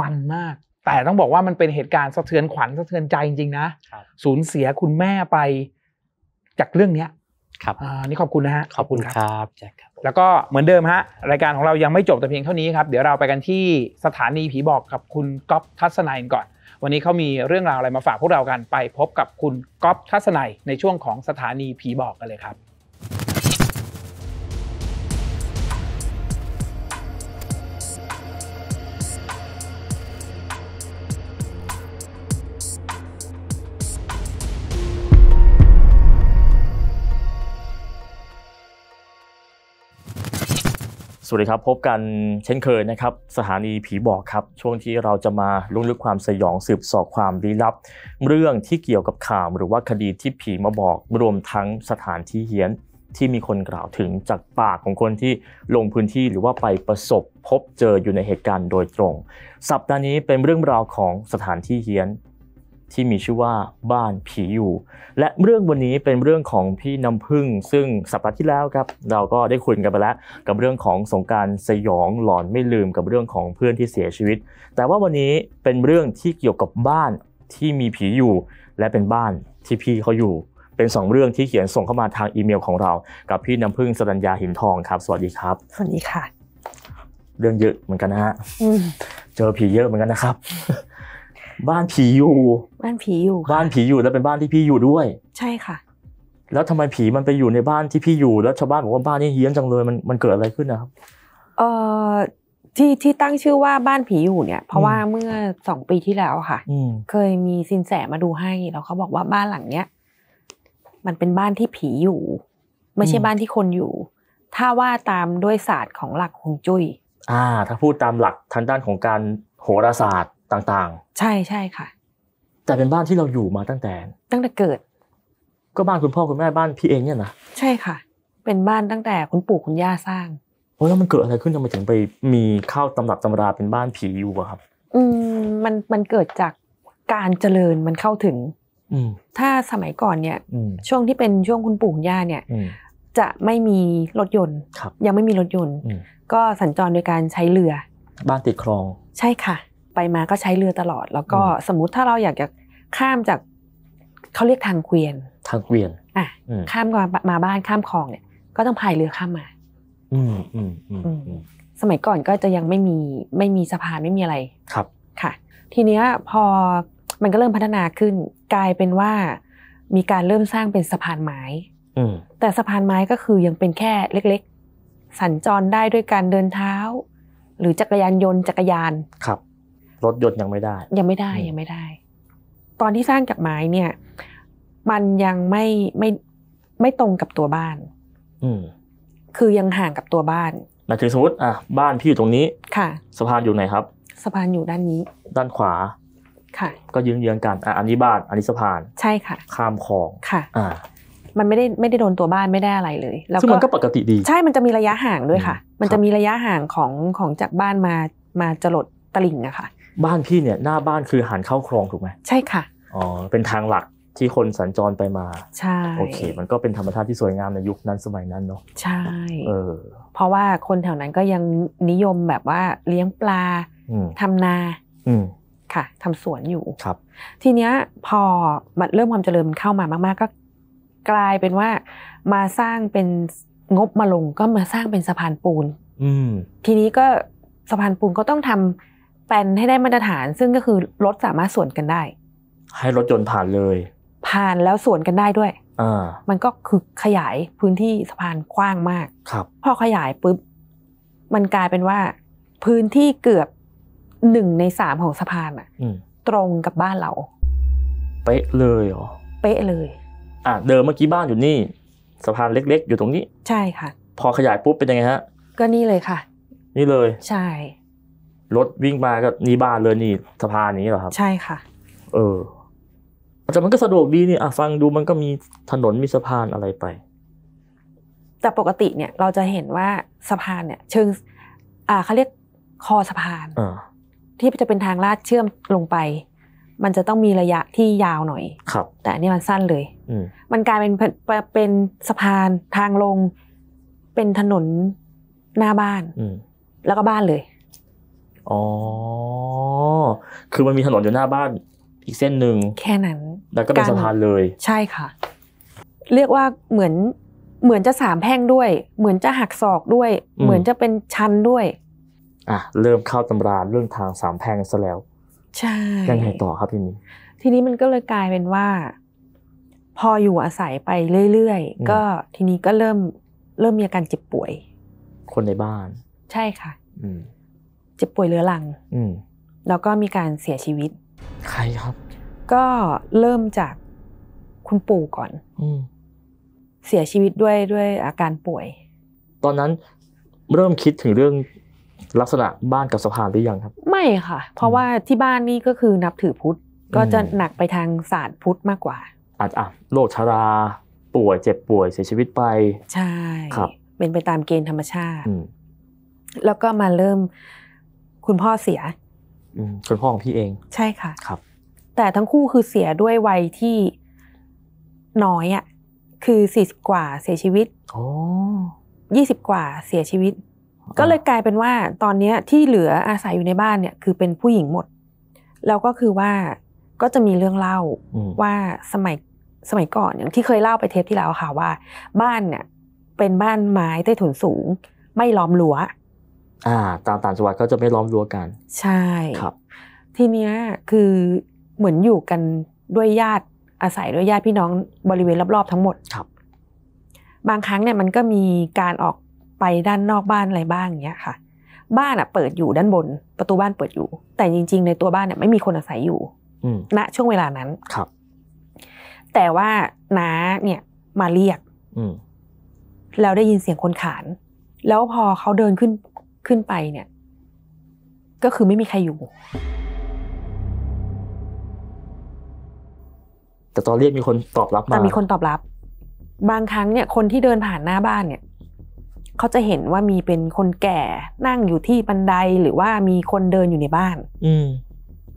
มันมาก แต่ต้องบอกว่ามันเป็นเหตุการณ์สะเทือนขวัญสะเทือนใจจริงๆนะสูญเสียคุณแม่ไปจากเรื่องเนี้ย ครับนี่ขอบคุณนะฮะ ขอบคุณครับแจ็คครับ แล้วก็เหมือนเดิมฮะ รายการของเรายังไม่จบแต่เพียงเท่านี้ครับ เดี๋ยวเราไปกันที่สถานีผีบอกกับคุณก๊อฟทัศนัยก่อน วันนี้เขามีเรื่องราวอะไรมาฝากพวกเรากันไปพบกับคุณก๊อฟทัศนัยในช่วงของสถานีผีบอกกันเลยครับสวัสดีครับพบกันเช่นเคยนะครับสถานีผีบอกครับช่วงที่เราจะมาลุ้นลึกความสยองสืบสอบความลี้ลับ เรื่องที่เกี่ยวกับข่าวหรือว่าคดีที่ผีมาบอกรวมทั้งสถานที่เฮี้ยน ที่มีคนกล่าวถึงจากปากของคนที่ลงพื้นที่หรือว่าไปประสบ พบเจออยู่ในเหตุการณ์โดยตรง สัปดาห์นี้เป็นเรื่องราวของสถานที่เฮี้ยนที่มีชื่อว่าบ้านผีอยู่และเรื่องวันนี้เป็นเรื่องของพี่น้ำพึ่งซึ่งสัปดาห์ที่แล้วครับ เราก็ได้คุยกันไปแล้ว กับเรื่องของสงการสยองหลอนไม่ลืมกับเรื่องของเพื่อนที่เสียชีวิต แต่ว่าวันนี้เป็นเรื่องที่เกี่ยวกับบ้านที่มีผีอยู่ และเป็นบ้านที่พี่เขาอยู่ เป็น2เรื่องที่เขียนส่งเข้ามาทางอีเมลของเรากับพี่น้ำพึ่งสรัญญาหินทองครับ สวัสดีครับสวัสดีค่ะ เรื่องเยอะเหมือนกันนะฮะเจอผีเยอะเหมือนกันนะครับบ้านผีอยู่ บ้านผีอยู่ค่ะบ้านผีอยู่แล้วเป็นบ้านที่พี่อยู่ด้วย ใช่ค่ะ แล้วทำไมผีมันไปอยู่ในบ้านที่พี่อยู่แล้วชาวบ้านบอกว่าบ้านนี้เฮี้ยนจังเลยมันมันเกิดอะไรขึ้นนะครับเอ่อที่ที่ตั้งชื่อว่าบ้านผีอยู่เนี่ย เพราะว่าเมื่อสองปีที่แล้วค่ะเคยมีสินแสมาดูให้แล้วเขาบอกว่าบ้านหลังเนี้ยมันเป็นบ้านที่ผีอยู่ไม่ใช่บ้านที่คนอยู่ ถ้าว่าตามด้วยศาสตร์ของหลักฮวงจุ้ยอ่า ถ้าพูดตามหลักทางด้านของการโหราศาสตร์ต่างๆ ใช่ใช่ค่ะแต่เป็นบ้านที่เราอยู่มาตั้งแต่ ตั้งแต่เกิด ก็บ้านคุณพ่อคุณแม่บ้านพี่เองเนี่ยนะใช่ค่ะเป็นบ้านตั้งแต่คุณปู่คุณย่าสร้างโอ้แล้วมันเกิดอะไรขึ้นทำไมถึงไปมีเข้าตำรับตำราเป็นบ้านผีอยู่ครับ อืมมันมันเกิดจากการเจริญมันเข้าถึงอืมถ้าสมัยก่อนเนี่ยช่วงที่เป็นช่วงคุณปู่คุณย่าเนี่ยจะไม่มีรถยนต์ยังไม่มีรถยนต์ ก็สัญจรโดยการใช้เรือ บ้านติดคลองใช่ค่ะไปมาก็ใช้เรือตลอด แล้วก็สมมติถ้าเราอยากจะข้ามจากเขาเรียกทางเกวียนทางเกวียนอ่ะข้ามมามาบ้านข้ามคลองเนี่ยก็ต้องพายเรือข้ามมาอืมอืมอืมสมัยก่อนก็จะยังไม่มีไม่มีสะพานไม่มีอะไรครับค่ะ ทีเนี้ยพอมันก็เริ่มพัฒนาขึ้นกลายเป็นว่ามีการเริ่มสร้างเป็นสะพานไม้แต่สะพานไม้ก็คือยังเป็นแค่เล็กๆ สัญจรได้ด้วยการเดินเท้า หรือจักรยานยนต์จักรยานครับรถยนต์ยังไม่ได้ ยังไม่ได้ยังไม่ได้ ตอนที่สร้างจากไม้เนี่ย มันยังไม่ไม่ไม่ตรงกับตัวบ้านอืคือยังห่างกับตัวบ้านหมายถึงสมมติอ่ะบ้านพี่อยู่ตรงนี้ค่ะ สะพานอยู่ไหนครับ สะพานอยู่ด้านนี้ ด้านขวา ค่ะ ก็ยืงเยืองกันอ่ะอันนี้บ้านอันนี้สะพาน ใช่ค่ะข้ามคลองค่ะ อ่ามันไม่ได้ไม่ได้โดนตัวบ้านไม่ได้อะไรเลยแล้วซึ่งมันก็ปกติดี ใช่ มันจะมีระยะห่างด้วยค่ะ มันจะมีระยะห่างของของจากบ้านมามาจรดตลิ่งอะค่ะบ้านพี่เนี่ยหน้าบ้านคือหันเข้าคลองถูกไหมใช่ค่ะอ๋อเป็นทางหลักที่คนสัญจรไปมาใช่โอเคมันก็เป็นธรรมชาติที่สวยงามในยุคนั้นสมัยนั้นเนาะใช่เออเพราะว่าคนแถวนั้นก็ยังนิยมแบบว่าเลี้ยงปลาทำนาค่ะ ทำสวนอยู่ครับ ทีเนี้ยพอมันเริ่มความเจริญเข้ามามาก ๆ ก็กลายเป็นว่า มาสร้างเป็นงบมาลงก็มาสร้างเป็นสะพานปูนอืทีนี้ก็สะพานปูนก็ต้องทำแปนให้ได้มาตรฐานซึ่งก็คือรถสามารถสวนกันได้ ให้รถยนต์ผ่านเลย ผ่านแล้วสวนกันได้ด้วยอมันก็คือขยายพื้นที่สะพานกว้างมาก ครับ พอขยายปุ๊บมันกลายเป็นว่า พื้นที่เกือบหนึ่งในสามของสะพานอ่ะตรงกับบ้านเราเป๊ะเลยเหรอเป๊ะเลย อ่ะเดิมเมื่อกี้บ้านอยู่นี่ สะพานเล็ก ๆ อยู่ตรงนี้ ใช่ค่ะ พอขยายปุ๊บเป็นยังไงฮะ ก็นี่เลยค่ะ นี่เลย ใช่รถวิ่งมาก็นี่บ้านเลยนี่สะพานนี้เหรอครับ ใช่ค่ะ เออแต่มันก็สะดวกดีนี่อ่ะฟังดูมันก็มีถนนมีสะพานอะไรไปแต่ปกติเนี่ยเราจะเห็นว่าสะพานเนี่ย เชิง อ่าเขาเรียกคอสะพานที่จะเป็นทางลาดเชื่อมลงไป มันจะต้องมีระยะที่ยาวหน่อย ครับ แต่อันนี้มันสั้นเลยมันกลายเป็นเป็นสะพานทางลงเป็นถนนหน้าบ้านแล้วก็บ้านเลยอ๋อ คือมันมีถนนอยู่หน้าบ้านอีกเส้นหนึ่งแค่นั้น แล้วก็เป็นสะพานเลย ใช่ค่ะ เรียกว่าเหมือนเหมือนจะสามแพ่งด้วย เหมือนจะหักศอกด้วย เหมือนจะเป็นชันด้วย อ่ะเริ่มเข้าตำราเรื่องทางสามแพ่งซะแล้ว ใช่ยังไงต่อครับทีนี้ ทีนี้มันก็เลยกลายเป็นว่า พออยู่อาศัยไปเรื่อยๆก็ทีนี้ก็เริ่มเริ่มมีอาการเจ็บป่วย คนในบ้าน ใช่ค่ะ อืมจ็บป่วยเรื้อรังแล้วก็มีการเสียชีวิต ใครครับ ก็เริ่มจากคุณปู่ก่อนอเสียชีวิตด้วยด้วยอาการป่วย ตอนนั้นเริ่มคิดถึงเรื่องลักษณะบ้านกับสะพานหรือยังครับ ไม่ค่ะเพราะว่าที่บ้านนี่ก็คือนับถือพุทธก็จะหนักไปทางศาสตร์พุทธมากกว่าอาจจะโรคชรา ป่วยเจ็บป่วยเสียชีวิตไปใช่ครับ เป็นไปตามเกณฑ์ธรรมชาติแล้วก็มาเริ่มคุณพ่อเสียคุณพ่อของพี่เอง ใช่ค่ะ ครับ แต่ทั้งคู่คือเสียด้วยวัยที่น้อยอ่ะ คือสี่สิบกว่าเสียชีวิตอยี่สิบกว่าเสียชีวิต ก็เลยกลายเป็นว่า ตอนนี้ที่เหลืออาศัยอยู่ในบ้านเนี่ย คือเป็นผู้หญิงหมด แล้วก็คือว่าก็จะมีเรื่องเล่าว่าสมัยสมัยก่อนอย่างที่เคยเล่าไปเทปที่แล้วค่ะว่า บ้านเนี่ย เป็นบ้านไม้ใต้ถุนสูงไม่ล้อมรั้วอ่าตามต่างจังหวัดก็จะไม่ล้อมรั้วกัน ใช่ครับ ทีเนี้ยคือเหมือนอยู่กันด้วยญาติอาศัยด้วยญาติพี่น้องบริเวณรอบๆ ทั้งหมด ครับ บางครั้งเนี่ยมันก็มีการออกไปด้านนอกบ้านอะไรบ้างอย่างเงี้ยค่ะ บ้านอ่ะเปิดอยู่ด้านบนประตูบ้านเปิดอยู่ แต่จริงๆในตัวบ้านเนี่ยไม่มีคนอาศัยอยู่ณช่วงเวลานั้นครับ แต่ว่าน้าเนี่ยมาเรียกแล้วได้ยินเสียงคนขาน แล้วพอเขาเดินขึ้นขึ้นไปเนี่ย ก็คือไม่มีใครอยู่ แต่ตอนเรียกมีคนตอบรับมาแต่มีคนตอบรับ บางครั้งเนี่ยคนที่เดินผ่านหน้าบ้านเนี่ยเขาจะเห็นว่ามีเป็นคนแก่นั่งอยู่ที่บันไดหรือว่ามีคนเดินอยู่ในบ้าน อื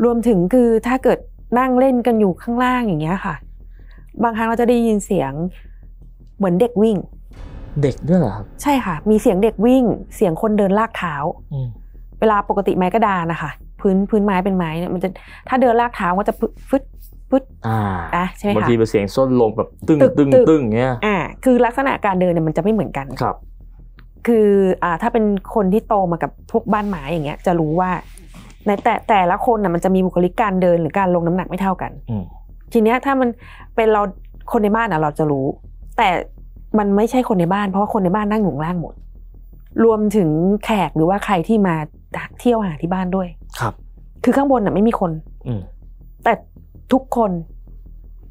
รวมถึงคือถ้าเกิดนั่งเล่นกันอยู่ข้างล่างอย่างเงี้ย ค่ะ บางครั้งเราจะได้ยินเสียง เหมือนเด็กวิ่งเด็กด้วยเหรอครับใช่ค่ะ มีเสียงเด็กวิ่ง เสียงคนเดินลากเท้าเวลาปกติไม้กระดานนะคะพื้นพื้นไม้เป็นไม้เนี่ยมันจะถ้าเดินลากเท้าก็จะฟึดฟึดอ่าใช่ไหมคะบางทีเป็นเสียงส้นลงแบบตึ้งตึ้งตึ้งเงี้ยอ่าคือลักษณะการเดินเนี่ยมันจะไม่เหมือนกันครับ คืออ่าถ้าเป็นคนที่โตมากับพวกบ้านไม้อย่างเงี้ยจะรู้ว่า ในแต่แต่ละคนน่ะมันจะมีบุคลิกการเดินหรือการลงน้ำหนักไม่เท่ากันทีเนี้ยถ้ามันเป็นเราคนในบ้านอ่ะ เราจะรู้ แต่มันไม่ใช่คนในบ้าน เพราะว่าคนในบ้านนั่งอยู่ล่างหมด รวมถึงแขกหรือว่าใครที่มาเที่ยวหาที่บ้านด้วย ครับ คือข้างบนน่ะไม่มีคนอืแต่ทุกคน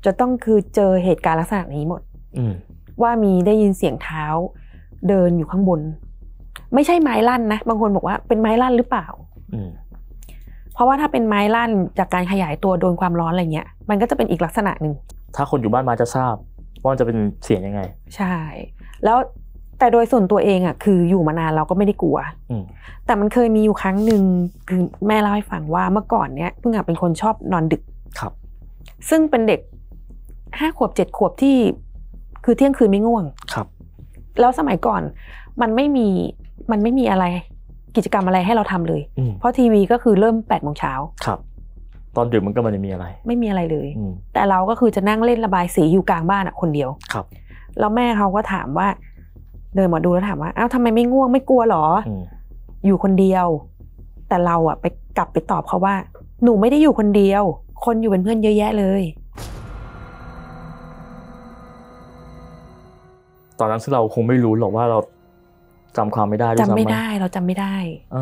จะต้องคือเจอเหตุการณ์ลักษณะนี้หมด อืว่ามีได้ยินเสียงเท้า เดินอยู่ข้างบน ไม่ใช่ไม้ลั่นนะบางคนบอกว่าเป็นไม้ลั่นหรือเปล่า อืเพราะว่าถ้าเป็นไม้ลั่นจากการขยายตัวโดนความร้อนอะไรเงี้ยมันก็จะเป็นอีกลักษณะหนึ่งถ้าคนอยู่บ้านมาจะทราบว่าจะเป็นเสียงยังไงใช่แล้วแต่โดยส่วนตัวเองอ่ะ คืออยู่มานานเราก็ไม่ได้กลัวแต่มันเคยมีอยู่ครั้งหนึ่งคือแม่เล่าให้ฟังว่าเมื่อก่อนเนี้ยเพิ่งอ่ะเป็นคนชอบนอนดึกครับ ซึ่งเป็นเด็กห้าขวบเจ็ดขวบที่คือเที่ยงคืนไม่ง่วงครับแล้วสมัยก่อนมันไม่มีมันไม่มีอะไรกิจกรรมอะไรให้เราทำเลย เพราะทีวีก็คือเริ่มแปดโมงเช้าครับตอนดึกมันก็มันจะมีอะไร ไม่มีอะไรเลย แต่เราก็คือจะนั่งเล่นระบายสีอยู่กลางบ้านอ่ะ คนเดียว ครับ แล้วแม่เขาก็ถามว่า เดินมาดูแล้วถามว่าอ้าวทำไมไม่ง่วงไม่กลัวหรอ อยู่คนเดียว แต่เราอ่ะไปกลับไปตอบเขาว่า หนูไม่ได้อยู่คนเดียว คนอยู่เป็นเพื่อนเยอะแยะเลย ตอนนั้นซึ่งเราคงไม่รู้หรอกว่าเราจำความไม่ได้จำไม่ได้เราจำไม่ได้อ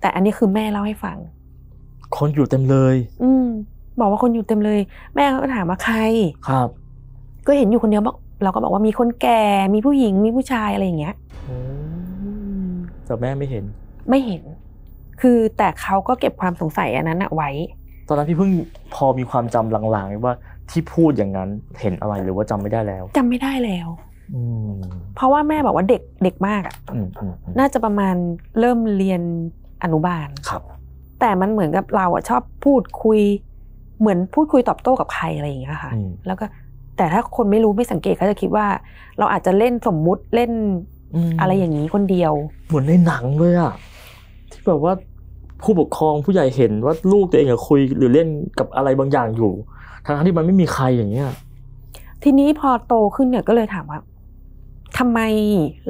แต่อันนี้คือแม่เล่าให้ฟังคนอยู่เต็มเลย อืมบอกว่าคนอยู่เต็มเลย แม่ก็ถามว่าใคร ครับ ก็เห็นอยู่คนเดียวบอกเราก็บอกว่ามีคนแก่มีผู้หญิงมีผู้ชายอะไรอย่างเงี้ยแต่แม่ไม่เห็น ไม่เห็น คือแต่เขาก็เก็บความสงสัยอันนั้นอะไว้ ตอนนั้นพี่เพิ่งพอมีความจำหลังๆ ว่าที่พูดอย่างนั้นเห็นอะไรหรือว่าจำไม่ได้แล้ว จำไม่ได้แล้วเพราะว่าแม่บอกว่าเด็กเด็กมากอ่ะน่าจะประมาณเริ่มเรียนอนุบาลครับแต่มันเหมือนกับเราอะชอบพูดคุย เหมือนพูดคุยตอบโต้กับใครอะไรอย่างเงี้ยค่ะ แล้วก็แต่ถ้าคนไม่รู้ไม่สังเกตเขาจะคิดว่า เราอาจจะเล่นสมมุติเล่นอะไรอย่างนี้คนเดียวเหมือนในหนังเลยอะที่แบบว่าผู้ปกครองผู้ใหญ่เห็นว่าลูกตัวเองอะคุยหรือเล่นกับอะไรบางอย่างอยู่ ทั้งที่มันไม่มีใครอย่างเงี้ยทีนี้พอโตขึ้นเนี่ยก็เลยถามว่า ทำไม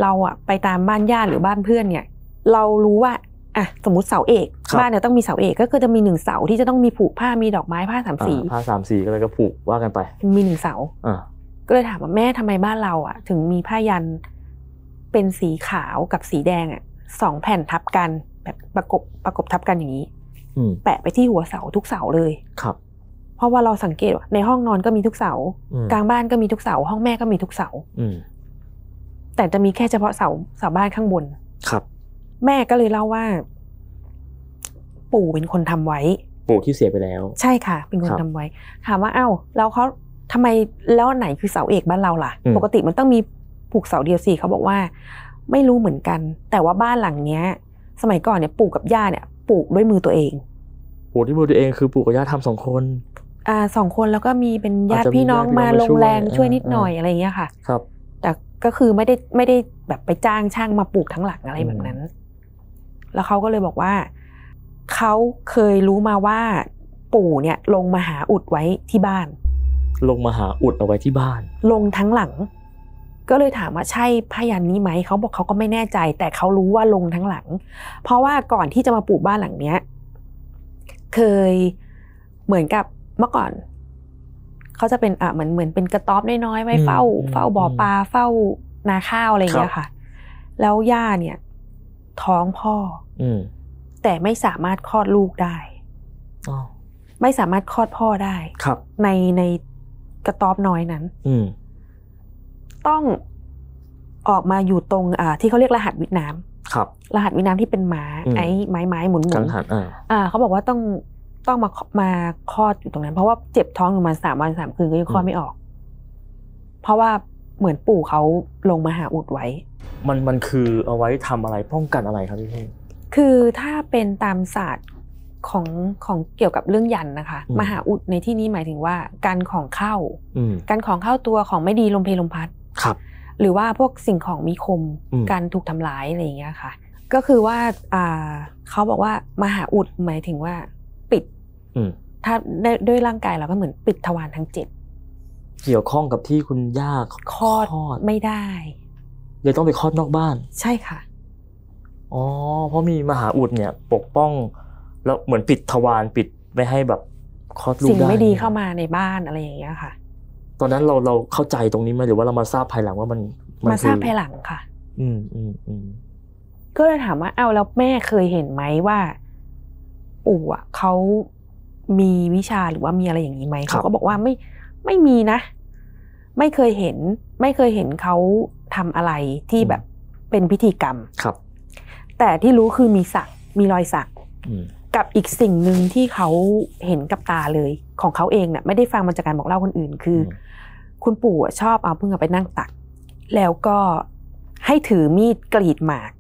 เราอะไปตามบ้านญาติหรือบ้านเพื่อน เนี่ย เรารู้ว่าอ่ะสมมติเสาเอกบบ้านเนี่ยต้องมีเสาเอกก็คือจะมีหนึ่งเสาที่จะต้องมีผูกผ้ามีดอกไม้ผ้าสามสีผ้าสามสีก็เลยก็ผูกว่ากันไปมีหนึ่งเสาอ่าก็เลยถามว่าแม่ทำไมบ้านเรา อ่ะ ถึงมีผ้ายันเป็นสีขาวกับสีแดงอ่ะสองแผ่นทับกัน แบบประกบประกบทับกันอย่างนี้ อืแปะไปที่หัวเสาทุกเสาเลย ครับ เพราะว่าเราสังเกตว่าในห้องนอนก็มีทุกเสากลางบ้านก็มีทุกเสาห้องแม่ก็มีทุกเสาอืแต่จะมีแค่เฉพาะเสาเสาบ้านข้างบนครับแม่ก็เลยเล่าว่าปู่เป็นคนทำไว้ ปู่ที่เสียไปแล้ว ใช่ค่ะ เป็นคนทำไว้ถามว่าเอ้า แล้วเขาทำไมแล้วไหนคือเสาเอกบ้านเราล่ะ ปกติมันต้องมีผูกเสาเดียวสี่เขาบอกว่า ไม่รู้เหมือนกัน แต่ว่าบ้านหลังเนี้ย สมัยก่อนเนี่ยปู่กับย่าเนี่ยปลูกด้วยมือตัวเองปลูกด้วยมือตัวเองคือปู่กับย่าทำสองคน อ่าสองคนแล้วก็มีเป็นญาติพี่น้องมาลงแรงช่วยนิดหน่อยอะไรอย่างเงี้ยค่ะ ครับแต่ก็คือไม่ได้ไม่ได้แบบไปจ้างช่างมาปลูกทั้งหลังอะไรแบบนั้นแล้วเขาก็เลยบอกว่าเขาเคยรู้มาว่าปู่เนี่ยลงมาหาอุดไว้ที่บ้าน ลงมาหาอุดเอาไว้ที่บ้าน ลงทั้งหลัง ก็เลยถามว่าใช่พยันนี้ไหมเขาบอกเขาก็ไม่แน่ใจ แต่เขารู้ว่าลงทั้งหลัง เพราะว่าก่อนที่จะมาปลูกบ้านหลังเนี้ยเคยเหมือนกับเมื่อก่อนเขาจะเป็นอ่ะเหมือนเหมือนเป็นกระต๊อบน้อยๆไว้เฝ้า เฝ้าบ่อปลาเฝ้านาข้าวอะไรอย่างเงี้ยค่ะ แล้วย่าเนี่ยท้องพ่อ อืแต่ไม่สามารถคลอดลูกได้ไม่สามารถคลอดพ่อได้ ครับในในกระต๊อบน้อยนั้น อืต้องออกมาอยู่ตรงอ่าที่เขาเรียกรหัสวิทน้ำครับ รหัสวิทน้ำที่เป็นหมาไอ้ไม้ไม้หมุนหมุนอ่าเขาบอกว่าต้องต้องมามาคลอดอยู่ตรงนั้นเพราะว่า เจ็บท้องอยู่มาสามวันสามคืนก็ยังคลอดไม่ออก เพราะว่าเหมือนปู่เขาลงมาหาอุดไว้มันมันคือเอาไว้ทำอะไรป้องกันอะไรครับพี่เพ่งคือถ้าเป็นตามศาสตร์ของของเกี่ยวกับเรื่องยันนะคะ มหาอุดในที่นี้หมายถึงว่า การของเข้าการของเข้าตัวของไม่ดีลมเพลลมพัดครับ หรือว่าพวกสิ่งของมีคมการถูกทำลายอะไรอย่างเงี้ยค่ะก็คือว่าเขาบอกว่ามหาอุดหมายถึงว่าปิดถ้าด้วยร่างกายเราก็เหมือนปิดทวารทั้งเจ็ดเกี่ยวข้องกับที่คุณย่าคลอดไม่ได้เลยต้องไปคลอดนอกบ้าน ใช่ค่ะอ๋อเพราะมีมหาอุดเนี่ย ปกป้องแล้วเหมือนปิดทวารปิดไม่ให้แบบคลอดลูกได้สิ่งไม่ดีเข้ามาในบ้านอะไรอย่างเงี้ยค่ะ ตอนนั้นเราเราเข้าใจตรงนี้ไหมหรือว่าเรามาทราบภายหลังว่ามันมาทราบภายหลังค่ะ อืมอืมอืมก็เลยถามว่าเอาแล้วแม่เคยเห็นไหมว่าปู่อ่ะเขามีวิชาหรือว่ามีอะไรอย่างนี้ไหมเขาก็บอกว่าไม่ไม่มีนะ ไม่เคยเห็น ไม่เคยเห็นเขาทำอะไรที่แบบเป็นพิธีกรรมครับ แต่ที่รู้คือมีสักมีรอยสักกับอีกสิ่งหนึ่งที่เขาเห็นกับตาเลยของเขาเองเนี่ยไม่ได้ฟังมาจากการบอกเล่าคนอื่น คือ คุณปู่ชอบเอาพึ่งไปนั่งตักแล้วก็ให้ถือมีดกรีดหมาก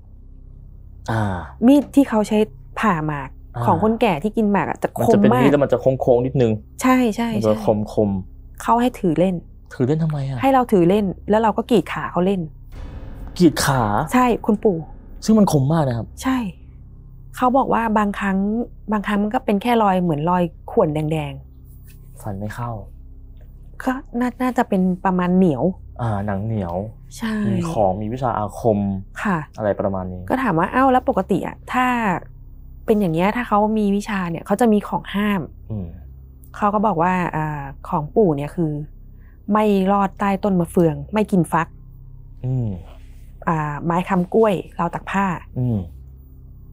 มีดที่เขาใช้ผ่าหมากของคนแก่ที่กินหมากอ่ะจะคมมากมันจะเป็นมีดแล้วมันจะโค้งๆนิดนึง ใช่ใช่ใช่คมคมเขาให้ถือเล่นถือเล่นทำไมอ่ะให้เราถือเล่นแล้วเราก็กีดขาเขาเล่น กีดขา ใช่ คุณปู่ ซึ่งมันคมมากนะครับ ใช่ เขาบอกว่าบางครั้งบางครั้งมันก็เป็นแค่รอยเหมือนรอยข่วนแดงๆฝันไม่เข้าก็น่าจะเป็นประมาณเหนียวอ่าหนังเหนียว ใช่มีของมีวิชาอาคม ค่ะ อะไรประมาณนี้ ก็ถามว่าเอ้าแล้วปกติอะถ้าเป็นอย่างเงี้ย ถ้าเขามีวิชาเนี่ยเขาจะมีของห้ามเขาก็บอกว่าอของปู่เนี่ยคือไม่รอดใต้ต้นมะเฟือง ไม่กินฟักอ่าไม้คำกล้วยเราตักผ้า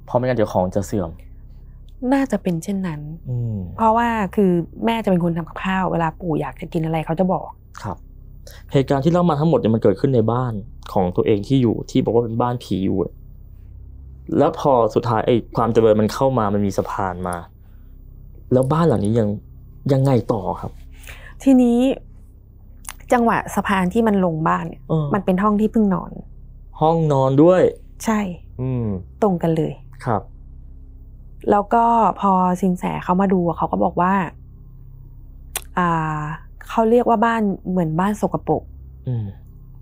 เพราะไม่งั้นเดี๋ยวของจะเสื่อม น่าจะเป็นเช่นนั้นเพราะว่าคือแม่จะเป็นคนทำกับข้าวเวลาปู่อยากจะกินอะไรเขาจะบอกครับเหตุการณ์ที่เล่ามาทั้งหมดเนี่ยมันเกิดขึ้นในบ้านของตัวเองที่อยู่ที่บอกว่าเป็นบ้านผีอยู่ แล้วพอสุดท้ายไอ้ความเจริญมันเข้ามามันมีสะพานมา แล้วบ้านหลังนี้ยังยังไงต่อครับ ทีนี้จังหวะสะพานที่มันลงบ้านเนี่ยมันเป็นห้องที่เพิ่งนอน ห้องนอนด้วย ใช่ อืตรงกันเลย ครับ แล้วก็พอสินแสเขามาดูเขาก็บอกว่า อ่าเขาเรียกว่าบ้านเหมือนบ้านสกปรก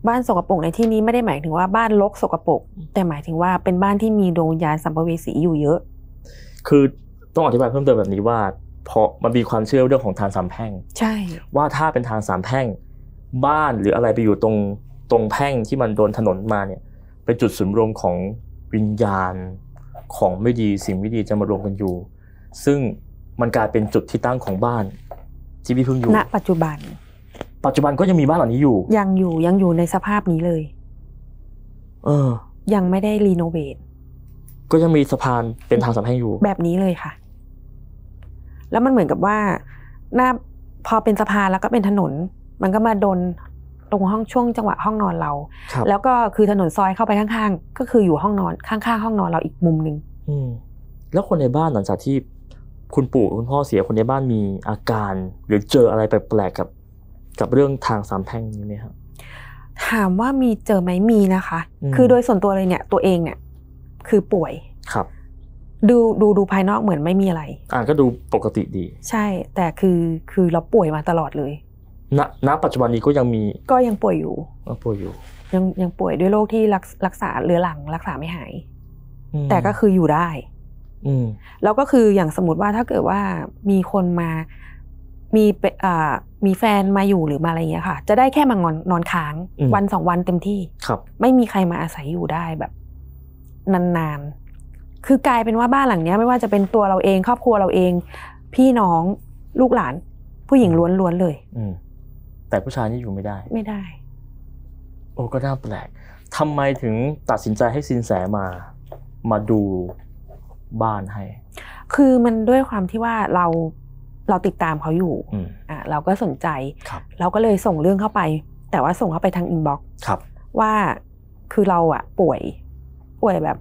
บ้านสกปรกในที่นี้ไม่ได้หมายถึงว่าบ้านลกสกปรกแต่หมายถึงว่าเป็นบ้านที่มีดวงวิญญาณสัมภเวสีอยู่เยอะ คือต้องอธิบายเพิ่มเติมแบบนี้ว่าเพราะมันมีความเชื่อเรื่องของทางสามแพ่ง ใช่ว่าถ้าเป็นทางสามแพ่งบ้านหรืออะไรไปอยู่ตรงตรงแพ่งที่มันโดนถนนมาเนี่ย เป็นจุดศูนย์รวมของวิญญาณ ของไม่ดีสิ่งไม่ดีจะมารวมกันอยู่ ซึ่งมันกลายเป็นจุดที่ตั้งของบ้านที่พี่เพิ่งอยู่ณปัจจุบัน ปัจจุบันก็ยังมีบ้านหลังนี้อยู่ ยังอยู่ยังอยู่ในสภาพนี้เลย เออ ยังไม่ได้รีโนเวทก็ยังมีสะพานเป็นทางสัมแห่งอยู่ แบบนี้เลยค่ะ แล้วมันเหมือนกับว่าหน้าพอเป็นสะพานแล้วก็เป็นถนนมันก็มาโดนตรงห้องช่วง จังหวะห้องนอนเรา แล้วก็คือถนนซอยเข้าไปข้างๆ ก็คืออยู่ห้องนอนข้างๆห้องนอนเราอีกมุมหนึ่งแล้วคนในบ้านหลังจากที่คุณปู่คุณพ่อเสียคนในบ้านมีอาการ หรือเจออะไรแปลกๆกับ กับเรื่องทางสามแพร่งนี้ไหมครับถามว่ามีเจอไหมมีนะคะ คือโดยส่วนตัวเลยเนี่ย ตัวเองเนี่ยคือป่วย ครับ ดูดูดูภายนอกเหมือนไม่มีอะไร อ่าก็ดูปกติดี ใช่แต่คือคือเราป่วยมาตลอดเลยณณปัจจุบันนี้ก็ยังมี ก็ยังป่วยอยู่ังป่วยอยู่ ยังยังป่วยด้วยโรคที่รักษาเรื้อลัง รักษาไม่หายแต่ก็คืออยู่ได้ อืแล้วก็คืออย่างสมมติว่าถ้าเกิดว่ามีคนมา มีอ่มีแฟนมาอยู่หรือมาอะไรเงี้ยค่ะ จะได้แค่มางอนนอนค้างวันสองวันเต็มที่ ครับ ไม่มีใครมาอาศัยอยู่ได้แบบนานๆ คือกลายเป็นว่าบ้านหลังเนี้ย ไม่ว่าจะเป็นตัวเราเองครอบครัวเราเอง พี่น้องลูกหลาน ผู้หญิงล้วนๆเลยแต่ผู้ชายนี่อยู่ไม่ได้ ไม่ได้ โอ้ก็น่าแปลกทำไมถึงตัดสินใจให้สินแสมา มาดูบ้านให้ คือมันด้วยความที่ว่าเราเราติดตามเขาอยู่อ่ะเราก็สนใจครับเราก็เลยส่งเรื่องเข้าไปแต่ว่าส่งเข้าไปทางอินบ็อกครับ ว่าคือเราอ่ะป่วย ป่วยแบบ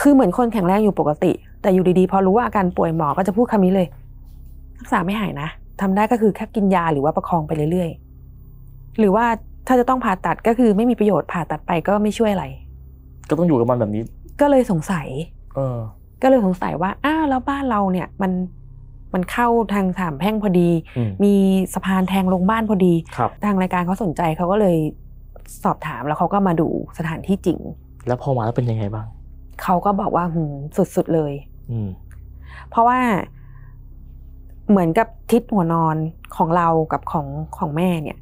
คือเหมือนคนแข็งแรงอยู่ปกติ แต่อยู่ดีๆพอรู้ว่าอาการป่วยหมอก็จะพูดคำนี้เลยรักษาไม่หายนะทำได้ก็คือแค่กินยาหรือว่าประคองไปเรื่อย ๆ หรือว่าถ้าจะต้องผ่าตัดก็คือไม่มีประโยชน์ผ่าตัดไปก็ไม่ช่วยอะไร ก็ต้องอยู่กับมันแบบนี้ ก็เลยสงสัยเออก็เลยสงสัยว่า อ้าวแล้วบ้านเราเนี่ย มันมันเข้าทางสามแพ่งพอดี มีสะพานแทงลงบ้านพอดี ทางรายการเขาสนใจเขาก็เลยสอบถามแล้วเขาก็มาดูสถานที่จริง แล้วพอมาแล้วเป็นยังไงบ้าง เขาก็บอกว่าหืมสุดๆเลย อืเพราะว่าเหมือนกับทิศหัวนอนของเรากับของของแม่เนี่ย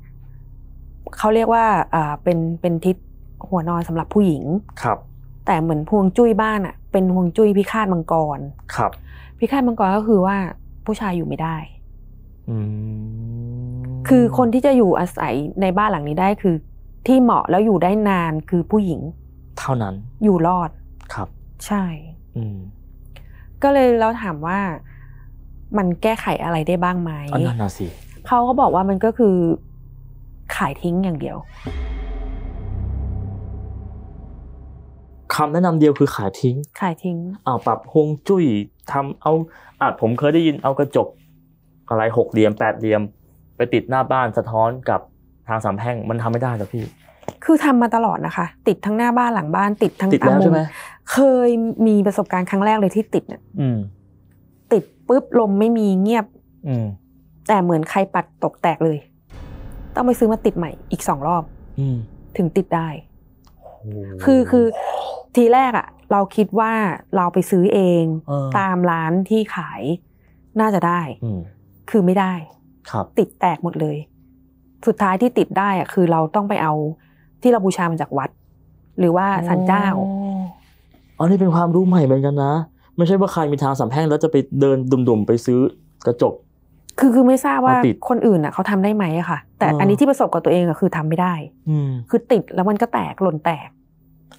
เขาเรียกว่าเป็นเป็นทิศหัวนอนสำหรับผู้หญิงครับ แต่เหมือนพวงจุ้ยบ้านอ่ะเป็นพวงจุ้ยพิฆาตมังกรครับ พิฆาตมังกรก็คือว่าผู้ชายอยู่ไม่ได้คือคนที่จะอยู่อาศัยในบ้านหลังนี้ได้คือ ที่เหมาะแล้วอยู่ได้นานคือผู้หญิง เท่านั้นอยู่รอดครับ ใช่อืก็เลยเราถามว่ามันแก้ไขอะไรได้บ้างไหมอ๋อนันนะสิเขาก็บอกว่ามันก็คือ ขายทิ้งอย่างเดียวคำแนะนำเดียวคือขายทิ้ง ขายทิ้งเอาปรับฮวงจุ้ยทำเอาอาจผมเคยได้ยิน เอากระจกอะไรหกเหลี่ยมแปดเหลี่ยม ไปติดหน้าบ้านสะท้อนกับทางสามแพ่งมันทำไม่ได้จ้ะพี่ คือทำมาตลอดนะคะ ติดทั้งหน้าบ้านหลังบ้าน ติดทั้งติดแล้วใช่ไหมเคยมีประสบการณ์ครั้งแรกเลยที่ติดเนี่ยปุ๊บลมไม่มีเงียบแต่เหมือนใครปัดตกแตกเลย ต้องไปซื้อมาติดใหม่ อีกสองรอบถึงติดได้ คือคือ ทีแรกอะเราคิดว่าเราไปซื้อเองตามร้านที่ขายน่าจะได้คือไม่ได้ติดแตกหมดเลย สุดท้ายที่ติดได้อะคือเราต้องไปเอาที่เราบูชามาจากวัด หรือว่าสันเจ้าอ๋อนี่เป็นความรู้ใหม่เหมือนกันนะไม่ใช่ว่าใครมีทางสามแพ่งแล้วจะไปเดินดุ่มๆไปซื้อกระจก คือคือไม่ทราบว่าคนอื่นอ่ะเขาทำได้ไหมอะค่ะ แต่อันนี้ที่ประสบกับตัวเองก็คือทำไม่ได้อืคือติดแล้วมันก็แตกหล่นแตก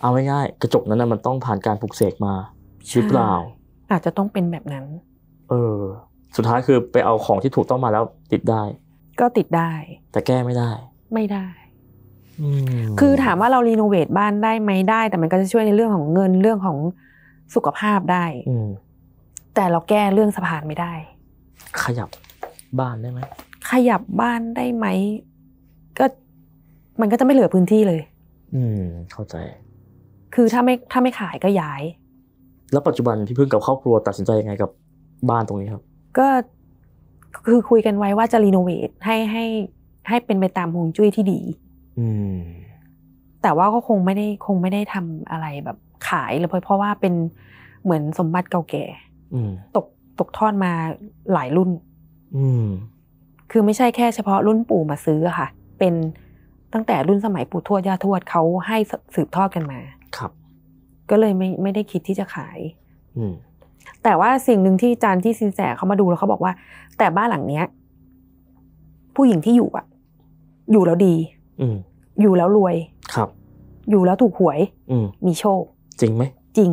เอาไง่ายกระจกนั้นนะมันต้องผ่านการปลุกเสกมาชิบเปล่าอาจจะต้องเป็นแบบนั้น เออ สุดท้ายคือไปเอาของที่ถูกต้องมาแล้วติดได้ ก็ติดได้ แต่แก้ไม่ได้ ไม่ได้คือถามว่าเรารีโนเวทบ้านได้ไหมได้ แต่มันก็จะช่วยในเรื่องของเงินเรื่องของสุขภาพได้อืแต่เราแก้เรื่องสะพานไม่ได้ ขยับบ้านได้ไหมขยับบ้านได้ไหมก็มันก็จะไม่เหลือพื้นที่เลย อืมเข้าใจ คือถ้าไม่ถ้าไม่ขายก็ย้าย แล้วปัจจุบันพี่พึ่งกับครอบครัวตัดสินใจยังไงกับ บ้านตรงนี้ครับ ก็คือคุยกันไว้ว่าจะรีโนเวทให้ให้ให้เป็นไปตามฮวงจุ้ยที่ดี อืมแต่ว่าก็คงไม่ได้คงไม่ได้ทำอะไรแบบขายเลยเพราะว่าเป็นเหมือนสมบัติเก่าแก่ตกตกทอดมาหลายรุ่นคือไม่ใช่แค่เฉพาะรุ่นปู่มาซื้อค่ะ เป็นตั้งแต่รุ่นสมัยปู่ทวดย่าทวดเขาให้สืบทอดกันมา ครับ ก็เลยไม่ไม่ได้คิดที่จะขายแต่ว่าสิ่งหนึ่งที่จานที่ซินแสเขามาดูแล้วเขาบอกว่า แต่บ้านหลังเนี้ย ผู้หญิงที่อยู่อ่ะอยู่แล้วดี อือยู่แล้วรวยครับ อยู่แล้วถูกหวย อืมีโชคจริงไหมจริง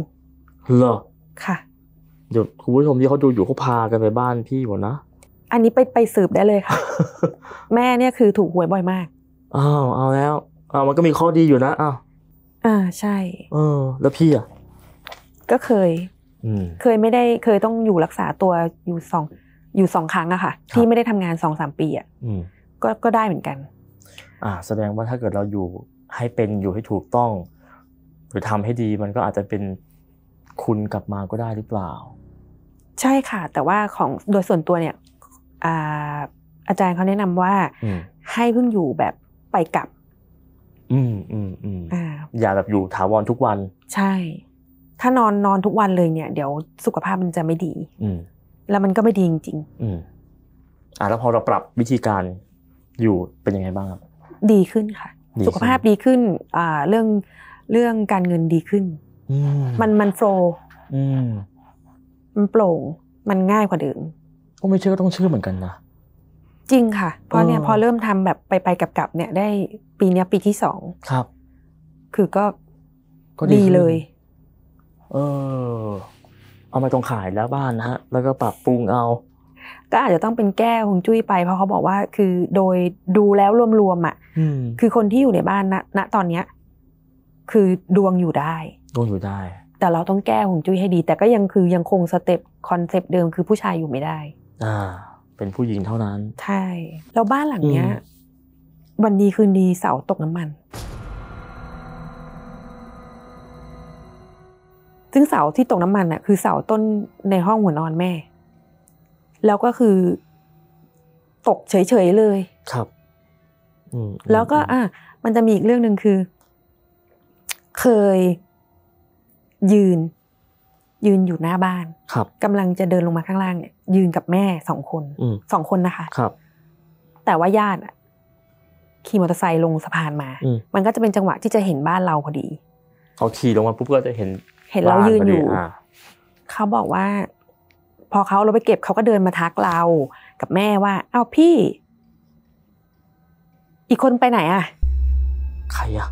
เหรอค่ะเดี๋ยวคุณผู้ชมที่เขาดูอยู่เขาพากันไปบ้านพี่หมดนะอันนี้ไปไปสืบได้เลยค่ะ แม่เนี่ยคือถูกหวยบ่อยมากอ้าวเอาแล้วอ้าวมันก็มีข้อดีอยู่นะอ้าวอ่าใช่เออ แล้วพี่อ่ะก็เคยเคยไม่ได้เคยต้องอยู่รักษาตัวอยู่สองอยู่สองครั้งอะค่ะ ที่ไม่ได้ทำงานสองสามปีอะก็ก็ได้เหมือนกัน อ่าแสดงว่าถ้าเกิดเราอยู่ให้เป็นอยู่ให้ถูกต้องหรือทำให้ดีมันก็อาจจะเป็นคุณกลับมาก็ได้หรือเปล่า ใช่ค่ะ แต่ว่าของโดยส่วนตัวเนี่ยอาจารย์เขาแนะนำว่าให้เพิ่งอยู่แบบไปกลับ อืมอืมอืมอย่าแบบอยู่ถาวรทุกวัน ใช่ ถ้านอนนอนทุกวันเลยเนี่ยเดี๋ยวสุขภาพมันจะไม่ดี อืแล้วมันก็ไม่ดีจริง ๆ อืม อ่าแล้วพอเราปรับวิธีการอยู่เป็นยังไงบ้างครับดีขึ้นค่ะ สุขภาพดีขึ้น อ่าเรื่องเรื่องการเงินดีขึ้นมันมันโฟล์มันโปร่ง มันง่ายกว่าเดิมก็ไม่เชื่อก็ต้องเชื่อเหมือนกันนะ จริงค่ะ เพราะเนี่ยพอเริ่มทำแบบไปไปกับกับเนี่ยได้ปีเนี้ยปีที่สอง ครับ คือก็ก็ดีเลย เออ เอามาตรงขายแล้วบ้านนะฮะ แล้วก็ปรับปรุงเอา ก็อาจจะต้องเป็นแก้องจุ้ยไป เพราะเขาบอกว่า คือโดยดูแล้วรวมๆอ่ะคือคนที่อยู่ในบ้านณณตอนเนี้ยคือดวงอยู่ได้ดวงอยู่ได้ แต่เราต้องแก้หงจุ้ยให้ดี แต่ก็ยังคือยังคงสเต็ปคอนเซปต์เดิมคือผู้ชายอยู่ไม่ได้ อ่า เป็นผู้หญิงเท่านั้น ใช่แล้วบ้านหลังเนี้ยวันดีคืนดีเสาตกน้ำมันซึ่งเสาที่ตกน้ำมันอ่ะคือเสาต้นในห้องหัวนอนแม่ แล้วก็คือ ตกเฉยๆเลย ครับแล้วก็ อ่ะมันจะมีอีกเรื่องหนึ่งคือเคยยืน ยืนอยู่หน้าบ้านครับ กำลังจะเดินลงมาข้างล่างเนี่ยยืนกับแม่สองคนสองคนนะคะ ครับ แต่ว่าญาติขี่มอเตอร์ไซค์ลงสะพานมามันก็จะเป็นจังหวะที่จะเห็นบ้านเราพอดีเขาขี่ลงมาปุ๊บก็จะเห็นเห็นเรายืนอยู่เขาบอกว่า พอเขาเราไปเก็บเขาก็เดินมาทักเรากับแม่ว่าอ้าวพี่ อีกคนไปไหนอ่ะ ใครอ่ะ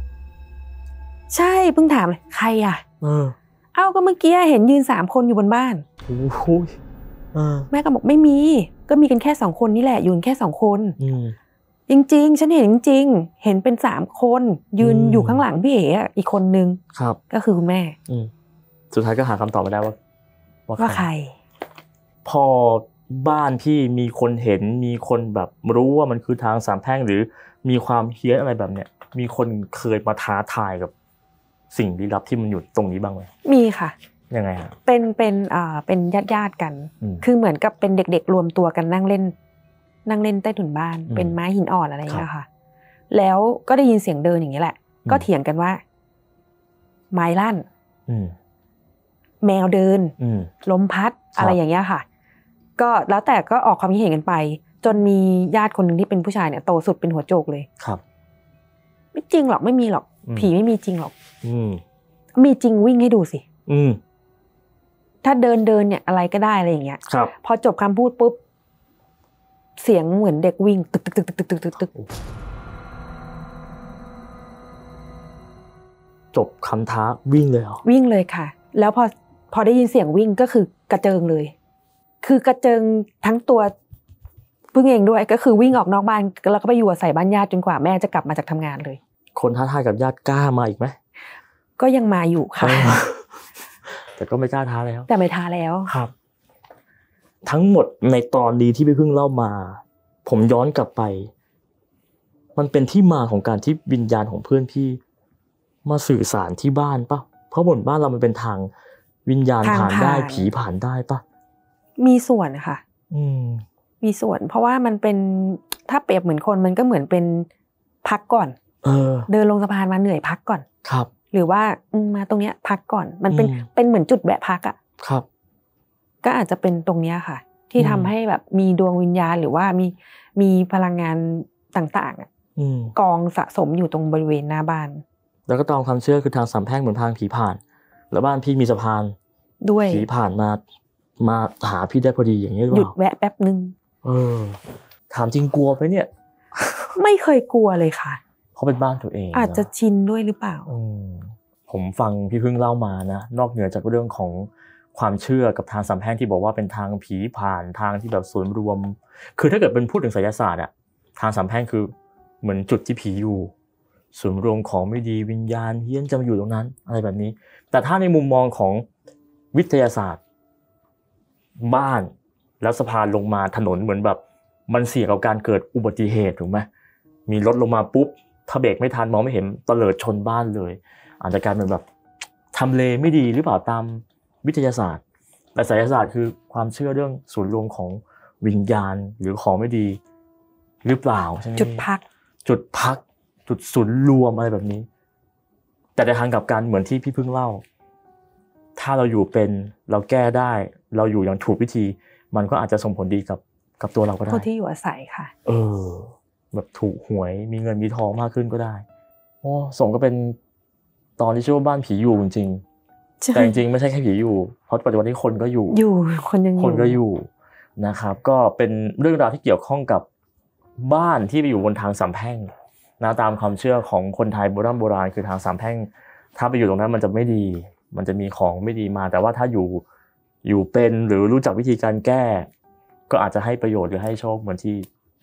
ใช่เพิ่งถามเลยใครอ่ะ เอ้าก็เมื่อกี้เห็นยืนสามคนอยู่บนบ้านโอ้ยแม่ก็บอกไม่มี ก็มีกันแค่สองคนนี่แหละ ยืนแค่สองคน จริง ๆ ฉันเห็นจริงๆเห็นเป็นสามคน ยืนอยู่ข้างหลังพี่เอ๋อีกคนนึงครับก็คือคุณแม่สุดท้ายก็หาคำตอบมาได้ว่า ว่าใคร พอบ้านพี่มีคนเห็นมีคนแบบรู้ว่ามันคือทางสามแพร่งหรือ มีความเฮี้ยนอะไรแบบเนี้ยมีคนเคยมาท้าทายกับสิ่งลี้ลับที่มันอยู่ตรงนี้บ้างไหมมีค่ะ ยังไงฮะเป็นเป็นอ่าเป็นญาติญาติกัน คือเหมือนกับเป็นเด็กๆ รวมตัวกันนั่งเล่น นั่งเล่นใต้ถุนบ้าน เป็นไม้หินอ่อนอะไรอย่างเงี้ยค่ะ แล้วก็ได้ยินเสียงเดินอย่างนี้แหละ ก็เถียงกันว่าไม้ลั่นแมวเดินลมพัดอะไรอย่างเงี้ยค่ะ ก็แล้วแต่ก็ออกความคิดเห็นกันไป จนมีญาติคนหนึ่งที่เป็นผู้ชายเนี่ยโตสุดเป็นหัวโจกเลย ครับ ไม่จริงหรอกไม่มีหรอกผีไม่มีจริงหรอก อืมีจริงวิ่งให้ดูสิอืถ้าเดินเดินเนี่ย อะไรก็ได้อะไรอย่างเงี้ยครับ พอจบคำพูดปุ๊บ เสียงเหมือนเด็กวิ่ง ตึกตึกตึกตึกตึกตึกตึกตึกจบคำท้าวิ่งเลยเหรอ วิ่งเลยค่ะ แล้วพอพอได้ยินเสียงวิ่งก็คือ กระเจิงเลย คือกระเจิงทั้งตัวพึ่งเองด้วย ก็คือวิ่งออกนอกบ้านแล้วก็ไปอยู่อาศัยบ้านญาติจนกว่าแม่จะกลับมาจากทำงานเลยคนท้าทายกับญาติกล้ามาอีกไหม ก็ยังมาอยู่ค่ะ แต่ก็ไม่กล้าท้าแล้ว แต่ไม่ท้าแล้ว ครับ ทั้งหมดในตอนดีที่พี่พึ่งเล่ามา ผมย้อนกลับไป มันเป็นที่มาของการที่วิญญาณของเพื่อนพี่ มาสื่อสารที่บ้านปะเพราะบนบ้านเรามันเป็นทางวิญญาณผ่านได้ผีผ่านได้ปะมีส่วนค่ะ อืม มีส่วน เพราะว่ามันเป็นถ้าเปรียบเหมือนคน มันก็เหมือนเป็นพักก่อนเดินลงสะพานมาเหนื่อยพักก่อนครับ หรือว่ามาตรงเนี้ยพักก่อน มันเป็นเป็นเหมือนจุดแวะพักอ่ะครับ ก็อาจจะเป็นตรงเนี้ยค่ะ ที่ทำให้แบบมีดวงวิญญาณหรือว่ามีมีพลังงานต่างๆ อ่ะกองสะสมอยู่ตรงบริเวณหน้าบ้าน แล้วก็ตามความเชื่อคือทางสามแพ่งเหมือนทางผีผ่าน แล้วบ้านพี่มีสะพาน ด้วยผีผ่านมามาหาพี่ได้พอดีอย่างนี้หรือเปล่าหยุดแวะแป๊บนึงเออถามจริงกลัวไหมเนี่ย ไม่เคยกลัวเลยค่ะเพราะเป็นบ้านตัวเอง อาจจะชินด้วยหรือเปล่าผมฟังพี่พึ่งเล่ามานะ นอกเหนือจากเรื่องของความเชื่อกับทางสัมแพงที่บอกว่าเป็นทางผีผ่านทางที่แบบศูนย์รวม คือถ้าเกิดเป็นพูดถึงศสยศาสตร์อะทางสัมแพงคือเหมือนจุดที่ผีอยู่ศูนย์รวมของไม่ดีวิญญาณเฮี้ยนจะมาอยู่ตรงนั้น อะไรแบบนี้ แต่ถ้าในมุมมองของวิทยาศาสตร์บ้านแล้วสะพานลงมาถนนเหมือนแบบมันเสี่ยงกับการเกิดอุบัติเหตุถูกไหมมีรถลงมาปุ๊บถ้าเบรกไม่ทันมองไม่เห็นตเตลิดชนบ้านเลยอาจจะกลายเป็นแบบทำเลไม่ดีหรือเปล่าตามวิทยาศาสตร์แต่ศิยศาสตร์คือความเชื่อเรื่องศูนย์รวมของวิญญาณหรือของไม่ดีหรือเปล่าใช่ไหมจุดพัก จุดพักจุดศูนย์รวมอะไรแบบนี้ แต่ในทางกับการเหมือนที่พี่พึ่งเล่า ถ้าเราอยู่เป็นเราแก้ได้ เราอยู่อย่างถูกวิธี มันก็อาจจะส่งผลดีกับกับตัวเราก็ได้คนที่อยู่อาศัยค่ะ เออแบบถูกหวยมีเงินมีทองมากขึ้นก็ได้โอ้สมก็เป็นตอนที่ชื่อว่าบ้านผีอยู่จริงแต่จริงๆไม่ใช่แค่ผีอยู่เพราะปัจจุบันนี้คนก็อยู่ อยู่คนยังคนก็อยู่นะครับ ก็เป็นเรื่องราวที่เกี่ยวข้องกับบ้านที่ไปอยู่บนทางสามแพร่งนะตามความเชื่อของคนไทยโบราณโบราณคือทางสามแพร่ง ถ้าไปอยู่ตรงนั้นมันจะไม่ดี มันจะมีของไม่ดีมา แต่ว่าถ้าอยู่อยู่เป็นหรือรู้จักวิธีการแก้ ก็อาจจะให้ประโยชน์หรือให้โชคเหมือนที่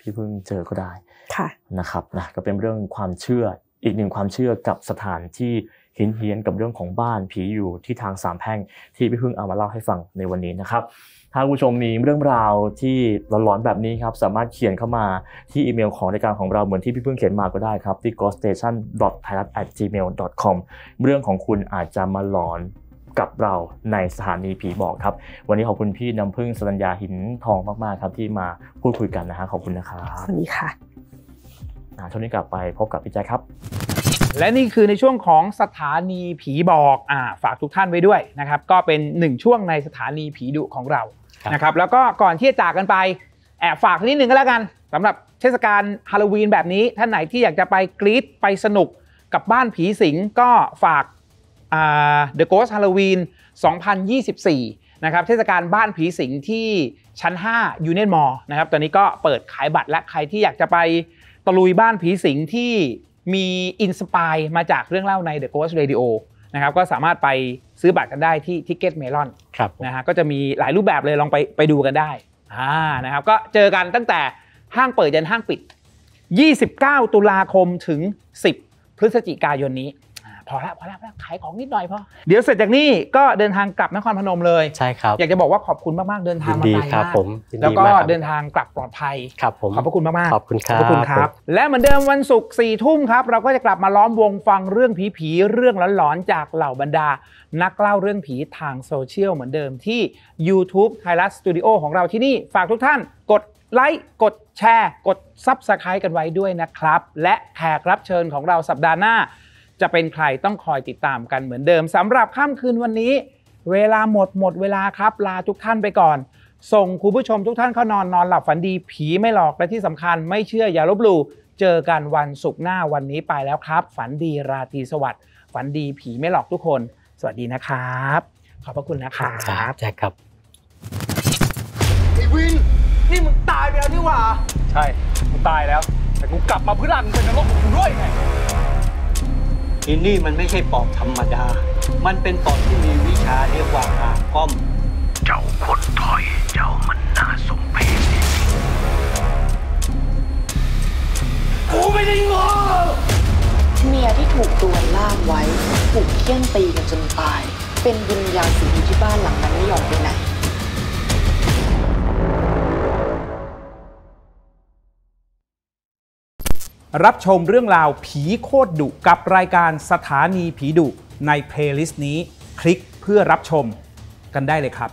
พี่เพิ่งเจอก็ได้ค่ะนะครับนะก็เป็นเรื่องความเชื่ออีกหนึ่งความเชื่อกับสถานที่เห็นเฮียนกับเรื่องของบ้านผีอยู่ ที่ทางสามแพ่ง ที่พี่เพิ่งเอามาเล่าให้ฟังในวันนี้นะครับถ้าผู้ชมมีเรื่องราวที่ร้อนๆแบบนี้ครับสามารถเขียนเข้ามาที่อีเมลของรายการของเราเหมือนที่พี่เพิ่งเขียนมาก็ได้ครับที่ ghoststation thailand gmail com เรื่องของคุณอาจจะมาหลอนกับเราในสถานีผีบอกครับ วันนี้ขอบคุณพี่น้ำพึ่งสัญญาหินทองมากๆครับที่มาพูดคุยกันนะฮะขอบคุณนะครับ สวัสดีค่ะช่วงนี้กลับไปพบกับพี่แจ๊คครับ และนี่คือในช่วงของสถานีผีบอกอ่าฝากทุกท่านไว้ด้วยนะครับก็เป็นหนึ่งช่วงในสถานีผีดุของเรานะครับแล้วก็ก่อนที่จะจากกันไปแอบฝากนิดนึงก็แล้วกัน สำหรับเทศกาลฮาโลวีนแบบนี้ท่านไหนที่อยากจะไปกรี๊ดไปสนุกกับบ้านผีสิงก็ฝาก The Ghost Halloween 2024นะครับเทศกาลบ้านผีสิงที่ชั้น 5 Union Mall นะครับ ตอนนี้ก็เปิดขายบัตรและใครที่อยากจะไปตะลุยบ้านผีสิงที่มีอินสปายมาจากเรื่องเล่าใน The Ghost Radio นะครับ ก็สามารถไปซื้อบัตรกันได้ที่ Ticket Melon นะฮะก็จะมีหลายรูปแบบเลยลองไปไปดูกันได้อ่านะครับ ก็เจอกันตั้งแต่ห้างเปิดจนห้างปิด 29 ตุลาคมถึง 10 พฤศจิกายนนี้พอละพอละพอลขายของนิดหน่อยพอเดี๋ยวเสร็จจากนี้ก็เดินทางกลับนครพนมเลยใช่ครับอยากจะบอกว่าขอบคุณมากๆเดินทางมาไกลมากแล้วก็เดินทางกลับปลอดภัยครับผมขอบพระคุณมากๆขอบคุณครับขอบคุณครับและเหมือนเดิมวันศุกร์สี่ทุ่มครับเราก็จะกลับมาล้อมวงฟังเรื่องผีๆเรื่องหลอนๆจากเหล่าบรรดา นักเล่าเรื่องผีทางโซเชียลเหมือนเดิมที่ YouTube ไทยรัฐสตูดิโอของเราที่นี่ฝากทุกท่านกดไลค์กดแชร์ กดซับสไครต์กันไว้ด้วยนะครับและแขกรับเชิญของเราสัปดาห์หน้าจะเป็นใครต้องคอยติดตามกันเหมือนเดิมสำหรับค่ำคืนวันนี้ เวลาหมดหมดเวลาครับลาทุกท่านไปก่อน ส่งคุณผู้ชมทุกท่านเข้านอนนอนหลับฝันดีผีไม่หลอกและที่สำคัญ ไม่เชื่ออย่าลบหลู่เจอกันวันศุกร์หน้าวันนี้ไปแล้วครับ ฝันดีราตรีสวัสดิ์ฝันดีผีไม่หลอกทุกคน สวัสดีนะครับ ขอบพระคุณนะครับแจ็คครับไอ้วินนี่มึงตายไปแล้วนี่หว่าใช่กูตายแล้ว แต่กูกลับมาเพื่อรันมึงเป็นนรกของกูด้วยไงทีนี่มันไม่ใช่ปอบธรรมดา มันเป็นปอบที่มีวิชาเรียกว่าอาก้อม เจ้าคนถอย เจ้ามันน่าสมเพชกูไม่ได้งอเมียที่ถูกตัวล่ามไว้ถูกเคี่ยนตีกันจนตาย เป็นวิญญาณสิงอยู่ที่บ้านหลังนั้นไม่ยอมไปไหนรับชมเรื่องราวผีโคตรดุกับรายการสถานีผีดุในเพลย์ลิสต์นี้คลิกเพื่อรับชมกันได้เลยครับ